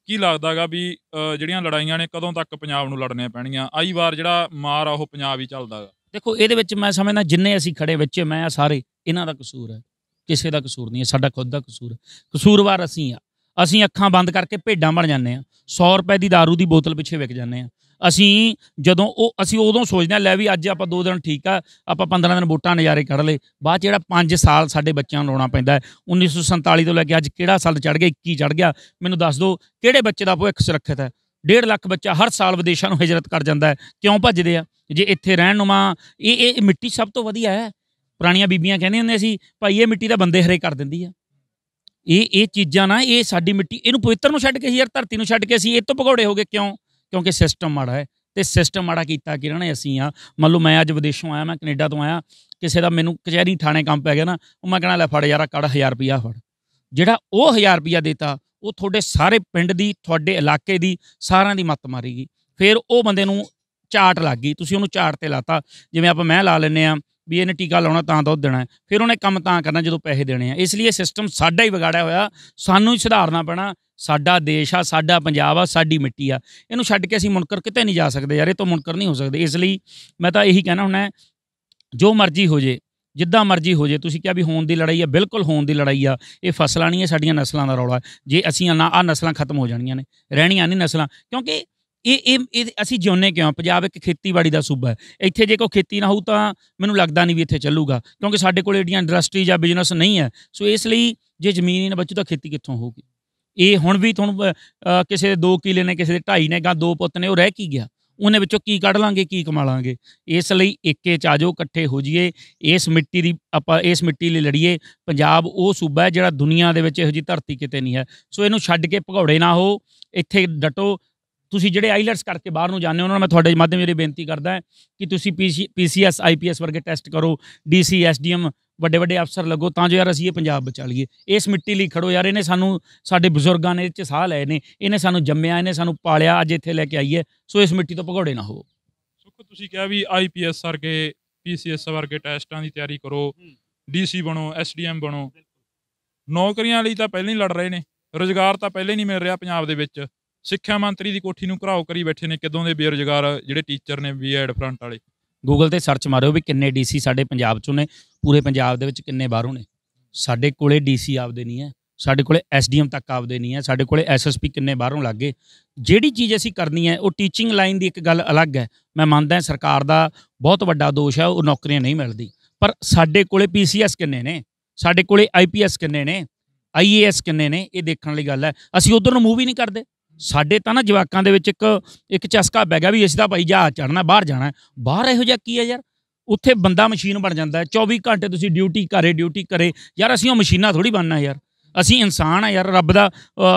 ਕੀ ਲੱਗਦਾਗਾ ਵੀ ਜਿਹੜੀਆਂ ਲੜਾਈਆਂ ਨੇ ਕਦੋਂ ਤੱਕ ਪੰਜਾਬ ਨੂੰ ਲੜਨੀਆਂ ਪੈਣੀਆਂ ਆਈ ਵਾਰ ਜਿਹੜਾ ਮਾਰ ਆ ਉਹ ਪੰਜਾਬ ਹੀ ਚੱਲਦਾਗਾ ਦੇਖੋ ਇਹਦੇ ਵਿੱਚ ਮੈਂ ਸਮਝਦਾ ਜਿੰਨੇ ਅਸੀਂ ਖੜੇ ਵਿੱਚ ਮੈਂ ਆ ਸਾਰੇ ਇਹਨਾਂ ਦਾ ਕਸੂਰ ਹੈ ਕਿਸੇ ਦਾ ਕਸੂਰ ਨਹੀਂ ਹੈ ਸਾਡਾ ਖੁਦ ਦਾ ਕਸੂਰ ਹੈ ਕਸੂਰਵਾਰ ਅਸੀਂ ਆ ਅਸੀਂ ਅੱਖਾਂ ਬੰਦ ਕਰਕੇ ਭੇਡਾਂ ਬਣ ਜਾਂਦੇ ਆ 100 ਰੁਪਏ ਦੀ दारू ਦੀ ਬੋਤਲ ਪਿੱਛੇ ਵਿਕ ਜਾਂਦੇ ਆ ਅਸੀਂ ਜਦੋਂ ਉਹ ਅਸੀਂ ਉਦੋਂ ਸੋਚਦੇ ਆ ਲੈ ਵੀ ਅੱਜ ਆਪਾਂ 2 ਦਿਨ ਠੀਕ ਆ ਆਪਾਂ 15 ਦਿਨ ਵੋਟਾਂ ਨਜ਼ਾਰੇ ਕੱਢ ਲੈ ਬਾਅਦ ਜਿਹੜਾ 5 ਸਾਲ ਸਾਡੇ ਬੱਚਿਆਂ ਨੂੰ ਰੋਣਾ ਪੈਂਦਾ 1947 ਤੋਂ ਲੈ ਕੇ ਅੱਜ ਕਿਹੜਾ ਸਾਲ ਚੜ ਗਿਆ 21 ਚੜ ਗਿਆ ਮੈਨੂੰ ਦੱਸ ਦਿਓ ਕਿਹੜੇ ਬੱਚੇ ਦਾ ਭੁੱਖ ਸੁਰੱਖਿਤ ਹੈ 1.5 ਲੱਖ ਬੱਚਾ ਹਰ ਸਾਲ ਵਿਦੇਸ਼ਾਂ ਨੂੰ ਹਿਜਰਤ ਕਰ ਜਾਂਦਾ ਹੈ ਕਿਉਂ ਭੱਜਦੇ ਆ ਜੇ ਇੱਥੇ ਰਹਿਣ ਨੂੰ ਇਹ ਇਹ ਮਿੱਟੀ ਸਭ ਤੋਂ ਵਧੀਆ ਹੈ ਪੁਰਾਣੀਆਂ ਬੀਬੀਆਂ ਕਹਿੰਦੀਆਂ ਹੁੰਦੀਆਂ ਸੀ ਭਾਈ ਇਹ ਮਿੱਟੀ ਦਾ ਬੰਦੇ ਹਰੇ ਕਰ ਦਿੰਦੀ ਆ ਇਹ ਇਹ ਚੀਜ਼ਾਂ ਨਾ ਇਹ ਸਾਡੀ ਮਿੱਟੀ ਇਹਨੂੰ ਪਵਿੱਤਰ ਨੂੰ ਛੱਡ ਕੇ ਯਾਰ ਧਰਤੀ ਨੂੰ ਛੱਡ ਕੇ ਅਸੀਂ ਇਹ ਤੋਂ ਭਗੌੜੇ ਹੋ ਗਏ ਕਿਉਂ ਕਿਉਂਕਿ ਸਿਸਟਮ ਮਾੜਾ ਹੈ ਤੇ ਸਿਸਟਮ ਮਾੜਾ ਕੀਤਾ ਕਿ ਨੇ ਅਸੀਂ ਆ ਮੰਨ ਲਓ ਮੈਂ ਅੱਜ ਵਿਦੇਸ਼ੋਂ ਆਇਆ ਮੈਂ ਕੈਨੇਡਾ ਤੋਂ ਆਇਆ ਕਿਸੇ ਦਾ ਮੈਨੂੰ ਕਚਹਿਰੀ ਥਾਣੇ ਕੰਮ ਪੈ ਗਿਆ ਨਾ ਉਹ ਮੈਂ ਕਹਣਾ ਲੈ ਫੜ ਯਾਰ ਆ ਕੜ 1000 ਰੁਪਿਆ ਫੜ ਜਿਹੜਾ ਉਹ 1000 ਰੁਪਿਆ ਦੇਤਾ ਉਹ ਤੁਹਾਡੇ ਸਾਰੇ ਪਿੰਡ ਦੀ ਤੁਹਾਡੇ ਇਲਾਕੇ ਦੀ ਸਾਰਿਆਂ ਦੀ ਮੱਤ ਮਾਰੀ ਗਈ ਫਿਰ ਉਹ ਬੰਦੇ ਨੂੰ ਚਾਟ ਲੱਗ ਗਈ ਤੁਸੀਂ ਉਹਨੂੰ ਚਾਟ ਤੇ ਲਾਤਾ ਜਿਵੇਂ ਆਪਾਂ ਮੈਂ ਲਾ ਲੈਨੇ ਆ ਵੀ ਇਹਨੇ ਟੀਕਾ ਲਾਉਣਾ ਤਾਂ ਦੁੱਧ ਦੇਣਾ ਫਿਰ ਉਹਨੇ ਕੰਮ ਤਾਂ ਕਰਨਾ ਜਦੋਂ ਪੈਸੇ ਦੇਣੇ ਆ ਇਸ ਲਈ ਇਹ ਸਿਸਟਮ ਸਾਡਾ ਹੀ ਵਿਗਾੜਿਆ ਹੋਇਆ ਸਾਨੂੰ ਹੀ ਸੁਧਾਰਨਾ ਪੈਣਾ ਸਾਡਾ ਦੇਸ਼ ਆ ਸਾਡਾ ਪੰਜਾਬ ਆ ਸਾਡੀ ਮਿੱਟੀ ਆ ਇਹਨੂੰ ਛੱਡ ਕੇ ਅਸੀਂ ਮੁਨਕਰ ਕਿਤੇ ਨਹੀਂ ਜਾ ਸਕਦੇ ਯਾਰ ਇਹ ਤੋਂ ਮੁਨਕਰ ਨਹੀਂ ਹੋ ਸਕਦੇ ਇਸ ਲਈ ਮੈਂ ਤਾਂ ਇਹੀ ਕਹਿਣਾ ਹੁੰਦਾ ਜੋ ਮਰਜ਼ੀ ਹੋ ਜੇ ਜਿੱਦਾਂ ਮਰਜ਼ੀ ਹੋ ਜੇ ਤੁਸੀਂ ਕਿਹਾ ਵੀ ਹੋਣ ਦੀ ਲੜਾਈ ਆ ਬਿਲਕੁਲ ਹੋਣ ਦੀ ਲੜਾਈ ਆ ਇਹ ਫਸਲਾਂ ਨਹੀਂ ਇਹ ਸਾਡੀਆਂ ਨਸਲਾਂ ਦਾ ਰੌਲਾ ਜੇ ਅਸੀਂ ਨਾ ਆ ਨਸਲਾਂ ਖਤਮ ਹੋ ਜਾਣੀਆਂ ਨੇ ਰਹਿਣੀਆਂ ਨਹੀਂ ਨਸਲਾਂ ਕਿਉਂਕਿ ਇਹ ਇਹ ਅਸੀਂ ਜਿਉਂਨੇ ਕਿਉਂ ਪੰਜਾਬ ਇੱਕ ਖੇਤੀਬਾੜੀ ਦਾ ਸੂਬਾ ਹੈ ਇੱਥੇ ਜੇ ਕੋਈ ਖੇਤੀ ਨਾ ਹੋਊ ਤਾਂ ਮੈਨੂੰ ਲੱਗਦਾ ਨਹੀਂ ਵੀ ਇੱਥੇ ਚੱਲੂਗਾ ਕਿਉਂਕਿ ਸਾਡੇ ਕੋਲ ਏਡੀਆਂ ਇੰਡਸਟਰੀ ਜਾਂ ਬਿਜ਼ਨਸ ਨਹੀਂ ਹੈ ਸੋ ਇਸ ਲਈ ਜੇ ਜ਼ਮੀਨ ਹੀ ਨਾ ਬਚੂ ਤਾਂ ਖੇਤੀ ਕਿੱਥੋਂ ਹੋਊਗੀ ਇਹ ਹੁਣ ਵੀ ਤੁਹਾਨੂੰ ਕਿਸੇ ਦੇ 2 ਕਿਲੇ ਨੇ ਕਿਸੇ ਦੇ 2.5 ਨੇ ਗਾ ਦੋ ਪੁੱਤ ਨੇ ਉਹ ਰਹਿ ਕੀ ਗਿਆ ਉਹਨੇ ਵਿੱਚੋਂ ਕੀ ਕੱਢ ਲਾਂਗੇ ਕੀ ਕਮਾ ਲਾਂਗੇ ਇਸ ਲਈ ਇੱਕੇ ਚ ਆਜੋ ਇਕੱਠੇ ਹੋ ਜਾਈਏ ਇਸ ਮਿੱਟੀ ਦੀ ਆਪਾਂ ਇਸ ਮਿੱਟੀ ਲਈ ਲੜੀਏ ਪੰਜਾਬ ਉਹ ਸੂਬਾ ਹੈ ਜਿਹੜਾ ਦੁਨੀਆ ਦੇ ਵਿੱਚ ਇਹੋ ਜੀ ਧਰਤੀ ਕਿਤੇ ਨਹੀਂ ਹੈ ਸੋ ਇਹਨੂੰ ਛੱਡ ਕੇ ਭਗੌੜੇ ਨਾ ਹੋ ਇੱਥੇ ਡਟੋ ਤੁਸੀਂ ਜਿਹੜੇ ਆਈਲਟਸ ਕਰਕੇ ਬਾਹਰ ਨੂੰ ਜਾਂਦੇ ਹੋ ਉਹਨਾਂ ਨੂੰ ਮੈਂ ਤੁਹਾਡੇ ਮਾਧਿਅਮ ਵਿੱਚ ਬੇਨਤੀ ਕਰਦਾ ਹਾਂ ਕਿ ਤੁਸੀਂ ਪੀਸੀਐਸ ਆਈਪੀਐਸ ਵਰਗੇ ਟੈਸਟ ਕਰੋ ਡੀਸੀ ਐਸਡੀਐਮ ਵੱਡੇ ਵੱਡੇ ਅਫਸਰ ਲੱਗੋ ਤਾਂ ਜੋ ਯਾਰ ਅਸੀਂ ਇਹ ਪੰਜਾਬ ਬਚਾ ਲਈਏ ਇਸ ਮਿੱਟੀ ਲਈ ਖੜੋ ਯਾਰ ਇਹਨੇ ਸਾਨੂੰ ਸਾਡੇ ਬਜ਼ੁਰਗਾਂ ਨੇ ਇਹ ਚ ਸਾਹ ਲਏ ਨੇ ਇਹਨੇ ਸਾਨੂੰ ਜੰਮਿਆ ਇਹਨੇ ਸਾਨੂੰ ਪਾਲਿਆ ਅੱਜ ਇੱਥੇ ਲੈ ਕੇ ਆਈਏ ਸੋ ਇਸ ਮਿੱਟੀ ਤੋਂ ਭਗੋੜੇ ਨਾ ਹੋਵੋ ਸੁਖ ਤੁਸੀਂ ਕਿਹਾ ਵੀ ਆਈਪੀਐਸ ਵਰਗੇ ਪੀਸੀਐਸ ਵਰਗੇ ਟੈਸਟਾਂ ਦੀ ਤਿਆਰੀ ਕਰੋ ਡੀਸੀ ਬਣੋ ਐਸਡੀਐਮ ਬਣੋ ਨੌਕਰੀਆਂ ਲਈ ਤਾਂ ਪਹਿਲਾਂ ਹੀ ਲੜ ਰਹੇ ਨੇ ਰੋਜ਼ਗਾਰ ਤਾਂ ਪਹਿਲਾਂ ਹੀ ਨਹੀਂ ਮਿਲ ਰਿਹਾ ਪੰਜਾਬ ਦੇ ਵਿੱਚ ਸਿੱਖਿਆ ਮੰਤਰੀ ਦੀ ਕੋਠੀ ਨੂੰ ਘਰਾਓ ਕਰੀ ਬੈਠੇ ਨੇ ਕਿਦੋਂ ਦੇ ਬੇਰੋਜ਼ਗਾਰ ਜਿਹੜੇ ਟੀਚਰ ਨੇ ਬੀਐਡ ਫਰੰਟ ਵਾਲੇ ਗੂਗਲ ਤੇ ਸਰਚ ਮਾਰਿਓ ਵੀ ਕਿੰਨੇ ਡੀਸੀ ਸਾਡੇ ਪੰਜਾਬ ਚੋਂ ਨੇ ਪੂਰੇ ਪੰਜਾਬ ਦੇ ਵਿੱਚ ਕਿੰਨੇ ਬਾਹਰੋਂ ਨੇ ਸਾਡੇ ਕੋਲੇ ਡੀਸੀ ਆਪਦੇ ਨਹੀਂ ਹੈ ਸਾਡੇ ਕੋਲੇ ਐਸਡੀਐਮ ਤੱਕ ਆਪਦੇ ਨਹੀਂ ਹੈ ਸਾਡੇ ਕੋਲੇ ਐਸਐਸਪੀ ਕਿੰਨੇ ਬਾਹਰੋਂ ਲੱਗੇ ਜਿਹੜੀ ਚੀਜ਼ ਅਸੀਂ ਕਰਨੀ ਹੈ ਉਹ ਟੀਚਿੰਗ ਲਾਈਨ ਦੀ ਇੱਕ ਗੱਲ ਅਲੱਗ ਹੈ ਮੈਂ ਮੰਨਦਾ ਹਾਂ ਸਰਕਾਰ ਦਾ ਬਹੁਤ ਵੱਡਾ ਦੋਸ਼ ਹੈ ਉਹ ਨੌਕਰੀਆਂ ਨਹੀਂ ਮਿਲਦੀ ਪਰ ਸਾਡੇ ਕੋਲੇ ਪੀਸੀਐਸ ਕਿੰਨੇ ਨੇ ਸਾਡੇ ਕੋਲੇ ਆਈਪੀਐਸ ਕਿੰਨੇ ਨੇ ਆਈਏਐਸ ਕਿੰਨੇ ਨੇ ਇਹ ਦੇਖਣ ਵਾਲੀ ਗੱਲ ਹੈ ਅਸੀਂ ਉਧਰ ਨੂੰ ਮੂਵ ਹੀ ਨਹੀਂ ਕਰਦੇ ਸਾਡੇ ਤਾਂ ਨਾ ਜਵਾਕਾਂ ਦੇ ਵਿੱਚ ਇੱਕ ਇੱਕ ਚਸਕਾ ਬੈ ਗਿਆ ਵੀ ਅਸੀਂ ਤਾਂ ਭਾਈ ਜਹਾਜ਼ ਚੜਨਾ ਬਾਹਰ ਜਾਣਾ ਬਾਹਰ ਇਹੋ ਜਿਹਾ ਕੀ ਹੈ ਯਾਰ ਉੱਥੇ ਬੰਦਾ ਮਸ਼ੀਨ ਬਣ ਜਾਂਦਾ 24 ਘੰਟੇ ਤੁਸੀਂ ਡਿਊਟੀ ਕਰੇ ਡਿਊਟੀ ਕਰੇ ਯਾਰ ਅਸੀਂ ਉਹ ਮਸ਼ੀਨਾਂ ਥੋੜੀ ਬਣਨਾ ਯਾਰ ਅਸੀਂ ਇਨਸਾਨ ਆ ਯਾਰ ਰੱਬ ਦਾ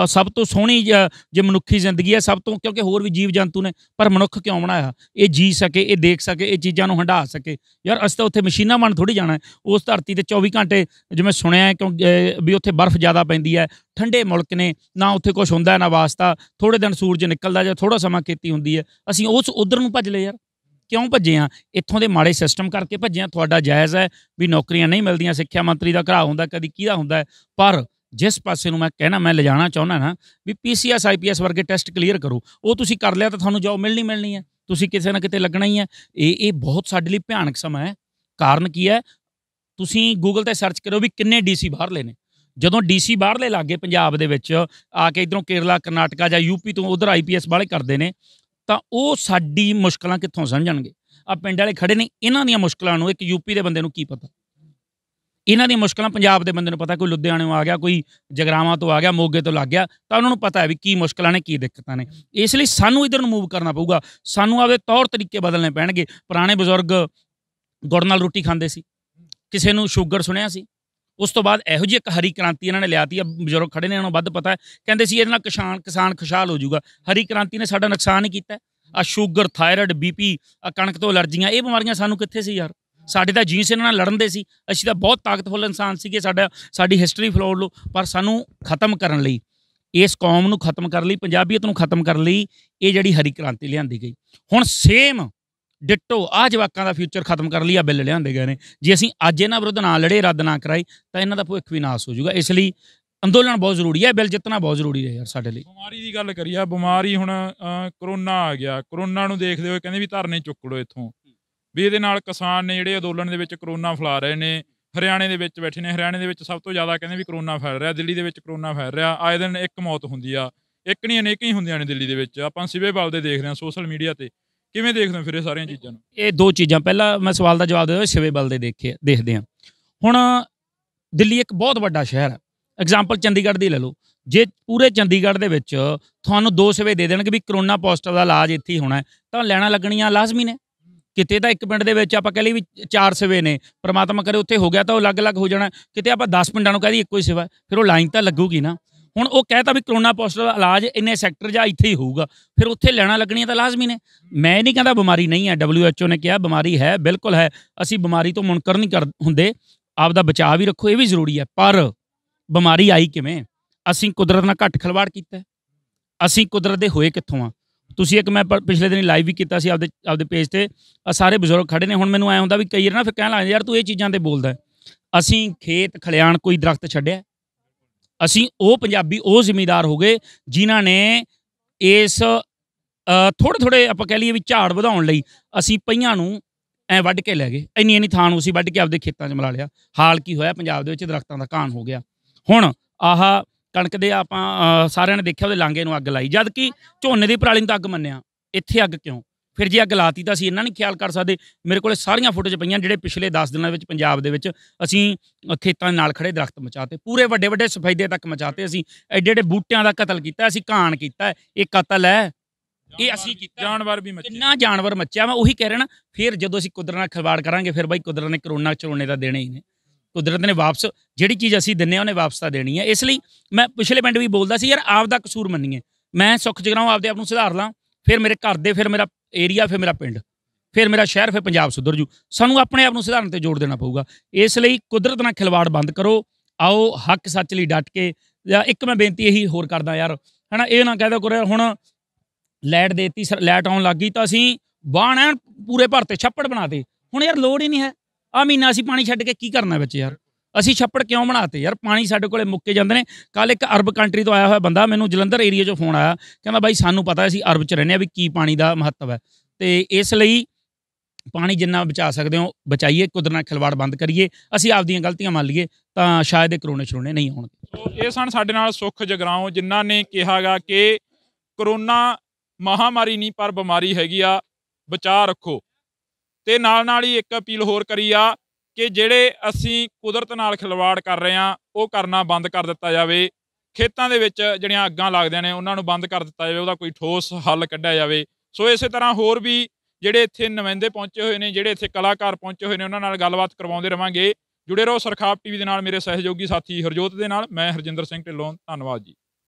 ਸਭ ਤੋਂ ਸੋਹਣੀ ਜੇ ਮਨੁੱਖੀ ਜ਼ਿੰਦਗੀ ਹੈ ਸਭ ਤੋਂ ਕਿਉਂਕਿ ਹੋਰ ਵੀ ਜੀਵ ਜੰਤੂ ਨੇ ਪਰ ਮਨੁੱਖ ਕਿਉਂ ਬਣਾਇਆ ਇਹ ਜੀ ਸਕੇ ਇਹ ਦੇਖ ਸਕੇ ਇਹ ਚੀਜ਼ਾਂ ਨੂੰ ਹੰਡਾ ਸਕੇ ਯਾਰ ਅਸੀਂ ਤਾਂ ਉੱਥੇ ਮਸ਼ੀਨਾਂ ਬਣ ਥੋੜੀ ਜਾਣਾ ਉਸ ਧਰਤੀ ਤੇ 24 ਘੰਟੇ ਜਿਵੇਂ ਸੁਣਿਆ ਹੈ ਕਿਉਂਕਿ ਵੀ ਉੱਥੇ ਬਰਫ਼ ਜ਼ਿਆਦਾ ਪੈਂਦੀ ਹੈ ਠੰਡੇ ਮੁਲਕ ਨੇ ਨਾ ਉੱਥੇ ਕੁਝ ਹੁੰਦਾ ਨਾ ਵਾਸਤਾ ਥੋੜੇ ਦਿਨ ਸੂਰਜ ਨਿਕਲਦਾ ਜਾਂ ਥੋੜਾ ਸਮਾਂ ਖੇਤੀ ਹੁੰਦੀ ਹੈ ਅਸੀਂ ਉਸ ਉਧਰ ਨੂੰ ਭੱਜ ਲਏ ਯਾਰ ਕਿਉਂ ਭੱਜੇ ਆ ਇੱਥੋਂ ਦੇ ਮਾੜੇ ਸਿਸਟਮ ਕਰਕੇ ਭੱਜੇ ਆ ਤੁਹਾਡਾ ਜਾਇਜ਼ ਹੈ ਵੀ ਨੌਕਰੀਆਂ ਨਹੀਂ ਮਿਲਦੀਆਂ ਸਿੱਖਿਆ ਮੰਤਰੀ ਦਾ ਘਰਾ ਹੁੰਦਾ ਕਦੀ ਕਿਹਦਾ ਹੁੰਦਾ ਪਰ ਜਿਸ ਪਾਸੇ ਨੂੰ ਮੈਂ ਕਹਿਣਾ ਮੈਂ ਲਿਜਾਣਾ ਚਾਹੁੰਦਾ ਨਾ ਵੀ ਪੀਸੀਐਸ ਆਈਪੀਐਸ ਵਰਗੇ ਟੈਸਟ ਕਲੀਅਰ ਕਰੋ ਉਹ ਤੁਸੀਂ ਕਰ ਲਿਆ ਤਾਂ ਤੁਹਾਨੂੰ ਜੋਬ ਮਿਲਣੀ ਮਿਲਣੀ ਹੈ ਤੁਸੀਂ ਕਿਸੇ ਨਾ ਕਿਤੇ ਲੱਗਣਾ ਹੀ ਹੈ ਇਹ ਇਹ ਬਹੁਤ ਸਾਡੇ ਲਈ ਭਿਆਨਕ ਸਮਾਂ ਹੈ ਕਾਰਨ ਕੀ ਹੈ ਤੁਸੀਂ ਗੂਗਲ ਤੇ ਸਰਚ ਕਰੋ ਵੀ ਕਿੰਨੇ ਡੀਸੀ ਬਾਹਰਲੇ ਨੇ ਜਦੋਂ ਡੀਸੀ ਬਾਹਰਲੇ ਲੱਗੇ ਪੰਜਾਬ ਦੇ ਵਿੱਚ ਆ ਕੇ ਇਧਰੋਂ ਕੇਰਲਾ ਕਰਨਾਟਕਾ ਜਾਂ ਯੂਪੀ ਤੋਂ ਉਧਰ ਆਈਪੀਐਸ ਵਾਲੇ ਕਰਦੇ ਨੇ ਤਾਂ ਉਹ ਸਾਡੀ ਮੁਸ਼ਕਲਾਂ ਕਿੱਥੋਂ ਸਮਝਣਗੇ ਆ ਪਿੰਡ ਵਾਲੇ ਖੜੇ ਨੇ ਇਹਨਾਂ ਦੀਆਂ ਮੁਸ਼ਕਲਾਂ ਨੂੰ ਇੱਕ ਯੂਪੀ ਦੇ ਬੰਦੇ ਨੂੰ ਕੀ ਪਤਾ ਇਹਨਾਂ ਦੀਆਂ ਮੁਸ਼ਕਲਾਂ ਪੰਜਾਬ ਦੇ ਬੰਦੇ ਨੂੰ ਪਤਾ ਕੋਈ ਲੁਧਿਆਣੇੋਂ ਆ ਗਿਆ ਕੋਈ ਜਗਰਾਵਾਂ ਤੋਂ ਆ ਗਿਆ ਮੋਗੇ ਤੋਂ ਲੱਗ ਗਿਆ ਤਾਂ ਉਹਨਾਂ ਨੂੰ ਪਤਾ ਹੈ ਵੀ ਕੀ ਮੁਸ਼ਕਲਾਂ ਨੇ ਕੀ ਦਿੱਕਤਾਂ ਨੇ ਇਸ ਲਈ ਸਾਨੂੰ ਇਧਰ ਨੂੰ ਮੂਵ ਕਰਨਾ ਪਊਗਾ ਸਾਨੂੰ ਆਪਦੇ ਤੌਰ ਤਰੀਕੇ ਬਦਲਣੇ ਪੈਣਗੇ ਪੁਰਾਣੇ ਬਜ਼ੁਰਗ ਗੁੜ ਨਾਲ ਰੋਟੀ ਖਾਂਦੇ ਸੀ ਕਿਸੇ ਨੂੰ ਸ਼ੂਗਰ ਸੁਣਿਆ ਸੀ ਉਸ ਤੋਂ ਬਾਅਦ ਇਹੋ ਜਿਹੀ ਇੱਕ ਹਰੀ ਕ੍ਰਾਂਤੀ ਇਹਨਾਂ ਨੇ ਲਿਆਤੀ ਆ ਬਜ਼ੁਰਗ ਖੜੇ ਨੇ ਇਹਨਾਂ ਨੂੰ ਵੱਧ ਪਤਾ ਹੈ ਕਹਿੰਦੇ ਸੀ ਇਹਦੇ ਨਾਲ ਕਿਸਾਨ ਕਿਸਾਨ ਖੁਸ਼ਹਾਲ ਹੋ ਜਾਊਗਾ ਹਰੀ ਕ੍ਰਾਂਤੀ ਨੇ ਸਾਡਾ ਨੁਕਸਾਨ ਹੀ ਕੀਤਾ ਆ ਸ਼ੂਗਰ ਥਾਇਰਾਇਡ ਬੀਪੀ ਆ ਕਣਕ ਤੋਂ ਅਲਰਜੀਆਂ ਇਹ ਬਿਮਾਰੀਆਂ ਸਾਨੂੰ ਕਿੱਥੇ ਸੀ ਯਾਰ ਸਾਡੇ ਤਾਂ ਜੀਨਸ ਇਹਨਾਂ ਨਾਲ ਲੜਨਦੇ ਸੀ ਅਸੀਂ ਤਾਂ ਬਹੁਤ ਤਾਕਤਵਰ ਇਨਸਾਨ ਸੀਗੇ ਸਾਡਾ ਸਾਡੀ ਹਿਸਟਰੀ ਫਲੋਰ ਲੋ ਪਰ ਸਾਨੂੰ ਖਤਮ ਕਰਨ ਲਈ ਇਸ ਕੌਮ ਨੂੰ ਖਤਮ ਕਰਨ ਲਈ ਪੰਜਾਬੀਅਤ ਨੂੰ ਖਤਮ ਕਰਨ ਲਈ ਇਹ ਜਿਹੜੀ ਹਰੀ ਕ੍ਰਾਂਤੀ ਲਿਆਂਦੀ ਗਈ ਹੁਣ ਸੇਮ ਡਿੱਟੋ ਆ ਜਵਾਕਾਂ ਦਾ ਫਿਊਚਰ ਖਤਮ ਕਰਨ ਲਈ ਆ ਬਿੱਲ ਲਿਆਂਦੇ ਗਏ ਨੇ ਜੇ ਅਸੀਂ ਅੱਜ ਇਹਨਾਂ ਵਿਰੁੱਧ ਨਾ ਲੜੇ ਰੱਦ ਨਾ ਕਰਾਈ ਤਾਂ ਇਹਨਾਂ ਦਾ ਭੁੱਖ ਵੀ ਨਾਸ ਹੋ ਜਾਊਗਾ ਇਸ ਲਈ ਅੰਦੋਲਨ ਬਹੁਤ ਜ਼ਰੂਰੀ ਹੈ ਬਿੱਲ ਜਿੱਤਣਾ ਬਹੁਤ ਜ਼ਰੂਰੀ ਹੈ ਯਾਰ ਸਾਡੇ ਲਈ ਬਿਮਾਰੀ ਦੀ ਗੱਲ ਕਰੀਏ ਬਿਮਾਰੀ ਹੁਣ ਕਰੋਨਾ ਆ ਗਿਆ ਕਰੋਨਾ ਨੂੰ ਦੇਖਦੇ ਹੋਏ ਕਹਿੰਦੇ ਵੀ ਧਰਨੇ ਚੁੱਕ ਲੋ ਇੱਥੋਂ ਵੀ ਇਹਦੇ ਨਾਲ ਕਿਸਾਨ ਨੇ ਜਿਹੜੇ ਅੰਦੋਲਨ ਦੇ ਵਿੱਚ ਕਰੋਨਾ ਫਲਾ ਰਹੇ ਨੇ ਹਰਿਆਣੇ ਦੇ ਵਿੱਚ ਬੈਠੇ ਨੇ ਹਰਿਆਣੇ ਦੇ ਵਿੱਚ ਸਭ ਤੋਂ ਜ਼ਿਆਦਾ ਕਹਿੰਦੇ ਵੀ ਕਰੋਨਾ ਫੈਲ ਰਿਹਾ ਦਿੱਲੀ ਦੇ ਵਿੱਚ ਕਰੋਨਾ ਫੈਲ ਰਿਹਾ ਆਏ ਦਿਨ ਇੱਕ ਮੌਤ ਹੁੰਦੀ ਆ ਇੱਕ ਨਹੀਂ ਅਨੇਕਾਂ ਹੀ ਹੁੰਦੀਆਂ ਨੇ ਦਿੱਲੀ ਦੇ ਵਿੱਚ ਆਪਾਂ ਸਿਵੇ ਬਲ ਦੇ ਦੇਖ ਰਹੇ ਹਾਂ ਸੋਸ਼ਲ ਮੀਡੀਆ ਤੇ ਕਿਵੇਂ ਦੇਖਦੇ ਹੋ ਫਿਰ ਇਹ ਸਾਰੀਆਂ ਚੀਜ਼ਾਂ ਨੂੰ ਇਹ ਦੋ ਚੀਜ਼ਾਂ ਪਹਿਲਾਂ ਮੈਂ ਸਵਾਲ ਦਾ ਜਵਾਬ ਦੇ ਦਵਾਂ ਸਿਵੇ ਬਲ ਦੇ ਦੇਖੇ ਦੇਖਦੇ ਹਾਂ ਹੁਣ ਦਿੱਲੀ ਇੱਕ ਬਹੁਤ ਵੱਡਾ ਸ਼ਹਿਰ ਹੈ ਐਗਜ਼ਾਮਪਲ ਚੰਡੀਗੜ੍ਹ ਦੀ ਲੈ ਲਓ ਜੇ ਪੂਰੇ ਚੰਡੀਗੜ੍ਹ ਦੇ ਵਿੱਚ ਤੁਹਾਨੂੰ ਦੋ ਸਿਵੇ ਦੇ ਦੇਣਗੇ ਵੀ ਕਰੋਨਾ ਪੋਜ਼ਿਟਿਵ ਦਾ ਇਲਾਜ ਇੱਥੇ ਹੀ ਹੋਣਾ ਤਾਂ ਲੈਣਾ ਲੱਗਣੀਆਂ ਲਾਜ਼ਮੀ ਨੇ ਕਿਤੇ ਤਾਂ ਇੱਕ ਪਿੰਡ ਦੇ ਵਿੱਚ ਆਪਾਂ ਕਹ ਲਈ ਵੀ ਚਾਰ ਸਵੇ ਨੇ ਪ੍ਰਮਾਤਮਾ ਕਰੇ ਉੱਥੇ ਹੋ ਗਿਆ ਤਾਂ ਉਹ ਅਲੱਗ-ਅਲੱਗ ਹੋ ਜਾਣਾ ਕਿਤੇ ਆਪਾਂ 10 ਪਿੰਡਾਂ ਨੂੰ ਕਹਦੀ ਇੱਕੋ ਹੀ ਸੇਵਾ ਫਿਰ ਉਹ ਲਾਈਨ ਤਾਂ ਲੱਗੂਗੀ ਨਾ ਹੁਣ ਉਹ ਕਹਤਾ ਵੀ ਕਰੋਨਾ ਪੋਸਟਲ ਦਾ ਇਲਾਜ ਇੰਨੇ ਸੈਕਟਰ ਜਾਂ ਇੱਥੇ ਹੀ ਹੋਊਗਾ ਫਿਰ ਉੱਥੇ ਲੈਣਾ ਲੱਗਣੀ ਤਾਂ ਲਾਜ਼ਮੀ ਨੇ ਮੈਂ ਨਹੀਂ ਕਹਿੰਦਾ ਬਿਮਾਰੀ ਨਹੀਂ ਹੈ WHO ਨੇ ਕਿਹਾ ਬਿਮਾਰੀ ਹੈ ਬਿਲਕੁਲ ਹੈ ਅਸੀਂ ਬਿਮਾਰੀ ਤੋਂ ਮੁਨਕਰ ਨਹੀਂ ਕਰ ਹੁੰਦੇ ਆਪ ਦਾ ਬਚਾਅ ਵੀ ਰੱਖੋ ਇਹ ਵੀ ਜ਼ਰੂਰੀ ਹੈ ਪਰ ਬਿਮਾਰੀ ਆਈ ਕਿਵੇਂ ਅਸੀਂ ਕੁਦਰਤ ਨਾਲ ਘੱਟ ਖਲਵਾੜ ਕੀਤਾ ਅਸੀਂ ਕੁਦਰਤ ਦੇ ਹੋਏ ਕਿੱਥੋਂ ਆ ਤੁਸੀਂ ਇੱਕ ਮੈਂ ਪਿਛਲੇ ਦਿਨ ਲਾਈਵ ਵੀ ਕੀਤਾ ਸੀ ਆਪਦੇ ਆਪਦੇ ਪੇਜ ਤੇ ਆ ਸਾਰੇ ਬਜ਼ੁਰਗ ਖੜੇ ਨੇ ਹੁਣ ਮੈਨੂੰ ਐ ਹੁੰਦਾ ਵੀ ਕਈ ਵਾਰ ਨਾ ਫਿਰ ਕਹਿਣ ਲੱਗ ਯਾਰ ਤੂੰ ਇਹ ਚੀਜ਼ਾਂ ਤੇ ਬੋਲਦਾ ਅਸੀਂ ਖੇਤ ਖਲਿਆਣ ਕੋਈ ਦਰਖਤ ਛੱਡਿਆ ਅਸੀਂ ਉਹ ਪੰਜਾਬੀ ਉਹ ਜ਼ਿਮੀਦਾਰ ਹੋ ਗਏ ਜਿਨ੍ਹਾਂ ਨੇ ਇਸ ਥੋੜੇ ਥੋੜੇ ਆਪਾਂ ਕਹ ਲਈਏ ਵੀ ਝਾੜ ਵਧਾਉਣ ਲਈ ਅਸੀਂ ਪਈਆਂ ਨੂੰ ਐ ਵੱਢ ਕੇ ਲੈ ਗਏ ਇੰਨੀ ਇੰਨੀ ਥਾਂ ਨੂੰ ਅਸੀਂ ਵੱਢ ਕੇ ਆਪਦੇ ਖੇਤਾਂ 'ਚ ਮਿਲਾ ਲਿਆ ਹਾਲ ਕੀ ਹੋਇਆ ਪੰਜਾਬ ਦੇ ਵਿੱਚ ਦਰਖਤਾਂ ਦਾ ਕਾਨ ਹੋ ਗਿਆ ਹੁਣ ਆਹਾ ਕਣਕ ਦੇ ਆਪਾਂ ਸਾਰਿਆਂ ਨੇ ਦੇਖਿਆ ਉਹਦੇ ਲਾਂਗੇ ਨੂੰ ਅੱਗ ਲਾਈ ਜਦ ਕਿ ਝੋਨੇ ਦੀ ਪਰਾਲੀ ਨੂੰ ਅੱਗ ਮੰਨਿਆ ਇੱਥੇ ਅੱਗ ਕਿਉਂ ਫਿਰ ਜੇ ਅੱਗ ਲਾਤੀ ਤਾਂ ਅਸੀਂ ਇਹਨਾਂ ਨਹੀਂ ਖਿਆਲ ਕਰ ਸਕਦੇ ਮੇਰੇ ਕੋਲੇ ਸਾਰੀਆਂ ਫੋਟੋਜ਼ ਪਈਆਂ ਜਿਹੜੇ ਪਿਛਲੇ 10 ਦਿਨਾਂ ਵਿੱਚ ਪੰਜਾਬ ਦੇ ਵਿੱਚ ਅਸੀਂ ਖੇਤਾਂ ਨਾਲ ਖੜੇ ਦਰਖਤ ਮਚਾਤੇ ਪੂਰੇ ਵੱਡੇ ਵੱਡੇ ਸਫੈਦੇ ਤੱਕ ਮਚਾਤੇ ਅਸੀਂ ਐਡੇ ਐਡੇ ਬੂਟਿਆਂ ਦਾ ਕਤਲ ਕੀਤਾ ਅਸੀਂ ਕਾਣ ਕੀਤਾ ਇਹ ਕਤਲ ਹੈ ਇਹ ਅਸੀਂ ਕੀਤਾ ਜਾਨਵਰ ਵੀ ਮੱਚੇ ਕਿੰਨਾ ਜਾਨਵਰ ਮੱਚਿਆ ਮੈਂ ਉਹੀ ਕਹਿ ਰਿਹਾ ਨਾ ਫਿਰ ਜਦੋਂ ਅਸੀਂ ਕੁਦਰਤ ਨਾਲ ਖਿਲਵਾੜ ਕਰਾਂਗੇ ਫਿਰ ਬਾਈ ਕੁਦਰਤ ਨੇ ਕਰੋਨਾ ਚਲਾਉਣੇ ਦਾ ਦੇਣੇ ਹੀ ਨੇ ਕੁਦਰਤ ਨੇ ਵਾਪਸ ਜਿਹੜੀ ਚੀਜ਼ ਅਸੀਂ ਦਿੰਨੇ ਆ ਉਹਨੇ ਵਾਪਸ ਤਾਂ ਦੇਣੀ ਹੈ ਇਸ ਲਈ ਮੈਂ ਪਿਛਲੇ ਪਿੰਡ ਵੀ ਬੋਲਦਾ ਸੀ ਯਾਰ ਆਪ ਦਾ ਕਸੂਰ ਮੰਨੀਏ ਮੈਂ ਸੁੱਖ ਜਗਰਾਉ ਆਪਦੇ ਆਪ ਨੂੰ ਸੁਧਾਰ ਲਾਂ ਫਿਰ ਮੇਰੇ ਘਰ ਦੇ ਫਿਰ ਮੇਰਾ ਏਰੀਆ ਫਿਰ ਮੇਰਾ ਪਿੰਡ ਫਿਰ ਮੇਰਾ ਸ਼ਹਿਰ ਫਿਰ ਪੰਜਾਬ ਸੁਧਰ ਜੂ ਸਾਨੂੰ ਆਪਣੇ ਆਪ ਨੂੰ ਸੁਧਾਰਨ ਤੇ ਜੋੜ ਦੇਣਾ ਪਊਗਾ ਇਸ ਲਈ ਕੁਦਰਤ ਨਾਲ ਖਿਲਵਾੜ ਬੰਦ ਕਰੋ ਆਓ ਹੱਕ ਸੱਚ ਲਈ ਡਟ ਕੇ ਜਾਂ ਇੱਕ ਮੈਂ ਬੇਨਤੀ ਇਹੀ ਹੋਰ ਕਰਦਾ ਯਾਰ ਹਨਾ ਇਹ ਨਾ ਕਹਦਾ ਕੋਰੇ ਹੁਣ ਲੈਟ ਦੇਤੀ ਲੈਟ ਆਉਣ ਲੱਗੀ ਤਾਂ ਅਸੀਂ ਬਾਣ ਪੂਰੇ ਭਰਤੇ ਤੇ ਛੱਪੜ ਦੇ ਹੁਣ ਯਾਰ ਲੋੜ ਹੀ ਨਹੀਂ ਹੈ ਆ ਮਹੀਨਾ ਅਸੀਂ ਪਾਣੀ ਛੱਡ ਕੇ ਕੀ ਕਰਨਾ ਵਿੱਚ ਯਾਰ ਅਸੀਂ ਛੱਪੜ ਕਿਉਂ ਬਣਾਤੇ ਯਾਰ ਪਾਣੀ ਸਾਡੇ ਕੋਲੇ ਮੁੱਕੇ ਜਾਂਦੇ ਨੇ ਕੱਲ ਇੱਕ ਅਰਬ ਕੰਟਰੀ ਤੋਂ ਆਇਆ ਹੋਇਆ ਬੰਦਾ ਮੈਨੂੰ ਜਲੰਧਰ ਏਰੀਆ 'ਚੋਂ ਫੋਨ ਆਇਆ ਕਹਿੰਦਾ ਬਾਈ ਸਾਨੂੰ ਪਤਾ ਅਸੀਂ ਅਰਬ 'ਚ ਰਹਿੰਦੇ ਆ ਵੀ ਕੀ ਪਾਣੀ ਦਾ ਮਹੱਤਵ ਹੈ ਤੇ ਇਸ ਲਈ ਪਾਣੀ ਜਿੰਨਾ ਬਚਾ ਸਕਦੇ ਹੋ ਬਚਾਈਏ ਕੁਦਰਤ ਨਾਲ ਖਿਲਵਾੜ ਬੰਦ ਕਰੀਏ ਅਸੀਂ ਆਪਦੀਆਂ ਗਲਤੀਆਂ ਮੰਨ ਲਈਏ ਤਾਂ ਸ਼ਾਇਦ ਇਹ ਕਰੋਨਾ ਸ਼ਰੋਨੇ ਨਹੀਂ ਹੋਣਗੇ ਸੋ ਇਹ ਸਨ ਸਾਡੇ ਨਾਲ ਸੁਖ ਜਗਰਾਓ ਜਿਨ੍ਹਾਂ ਨੇ ਕਿਹਾਗਾ ਕਿ ਕਰੋਨਾ ਮਹਾਮਾਰੀ ਨਹੀਂ ਪਰ ਬਿਮਾਰੀ ਹੈਗੀ ਆ ਬਚਾ ਰੱਖੋ ਤੇ ਨਾਲ ਨਾਲ ਹੀ ਇੱਕ ਅਪੀਲ ਹੋਰ ਕਰੀ ਆ ਕਿ ਜਿਹੜੇ ਅਸੀਂ ਕੁਦਰਤ ਨਾਲ ਖਿਲਵਾੜ ਕਰ ਰਹੇ ਆ ਉਹ ਕਰਨਾ ਬੰਦ ਕਰ ਦਿੱਤਾ ਜਾਵੇ ਖੇਤਾਂ ਦੇ ਵਿੱਚ ਜਿਹੜੀਆਂ ਅੱਗਾਂ ਲੱਗਦੀਆਂ ਨੇ ਉਹਨਾਂ ਨੂੰ ਬੰਦ ਕਰ ਦਿੱਤਾ ਜਾਵੇ ਉਹਦਾ ਕੋਈ ਠੋਸ ਹੱਲ ਕੱਢਿਆ ਜਾਵੇ ਸੋ ਇਸੇ ਤਰ੍ਹਾਂ ਹੋਰ ਵੀ ਜਿਹੜੇ ਇੱਥੇ ਨਵੰਦੇ ਪਹੁੰਚੇ ਹੋਏ ਨੇ ਜਿਹੜੇ ਇੱਥੇ ਕਲਾਕਾਰ ਪਹੁੰਚੇ ਹੋਏ ਨੇ ਉਹਨਾਂ ਨਾਲ ਗੱਲਬਾਤ ਕਰਵਾਉਂਦੇ ਰਵਾਂਗੇ ਜੁੜੇ ਰਹੋ ਸਰਖਾਪ ਟੀਵੀ ਦੇ ਨਾਲ ਮੇਰੇ ਸਹਿਯੋਗੀ ਸਾਥੀ ਹਰਜੋਤ ਦੇ ਨਾਲ ਮੈਂ ਹਰਜਿੰਦਰ ਸਿੰਘ ਢਿੱਲੋਂ ਧੰਨਵਾਦ ਜੀ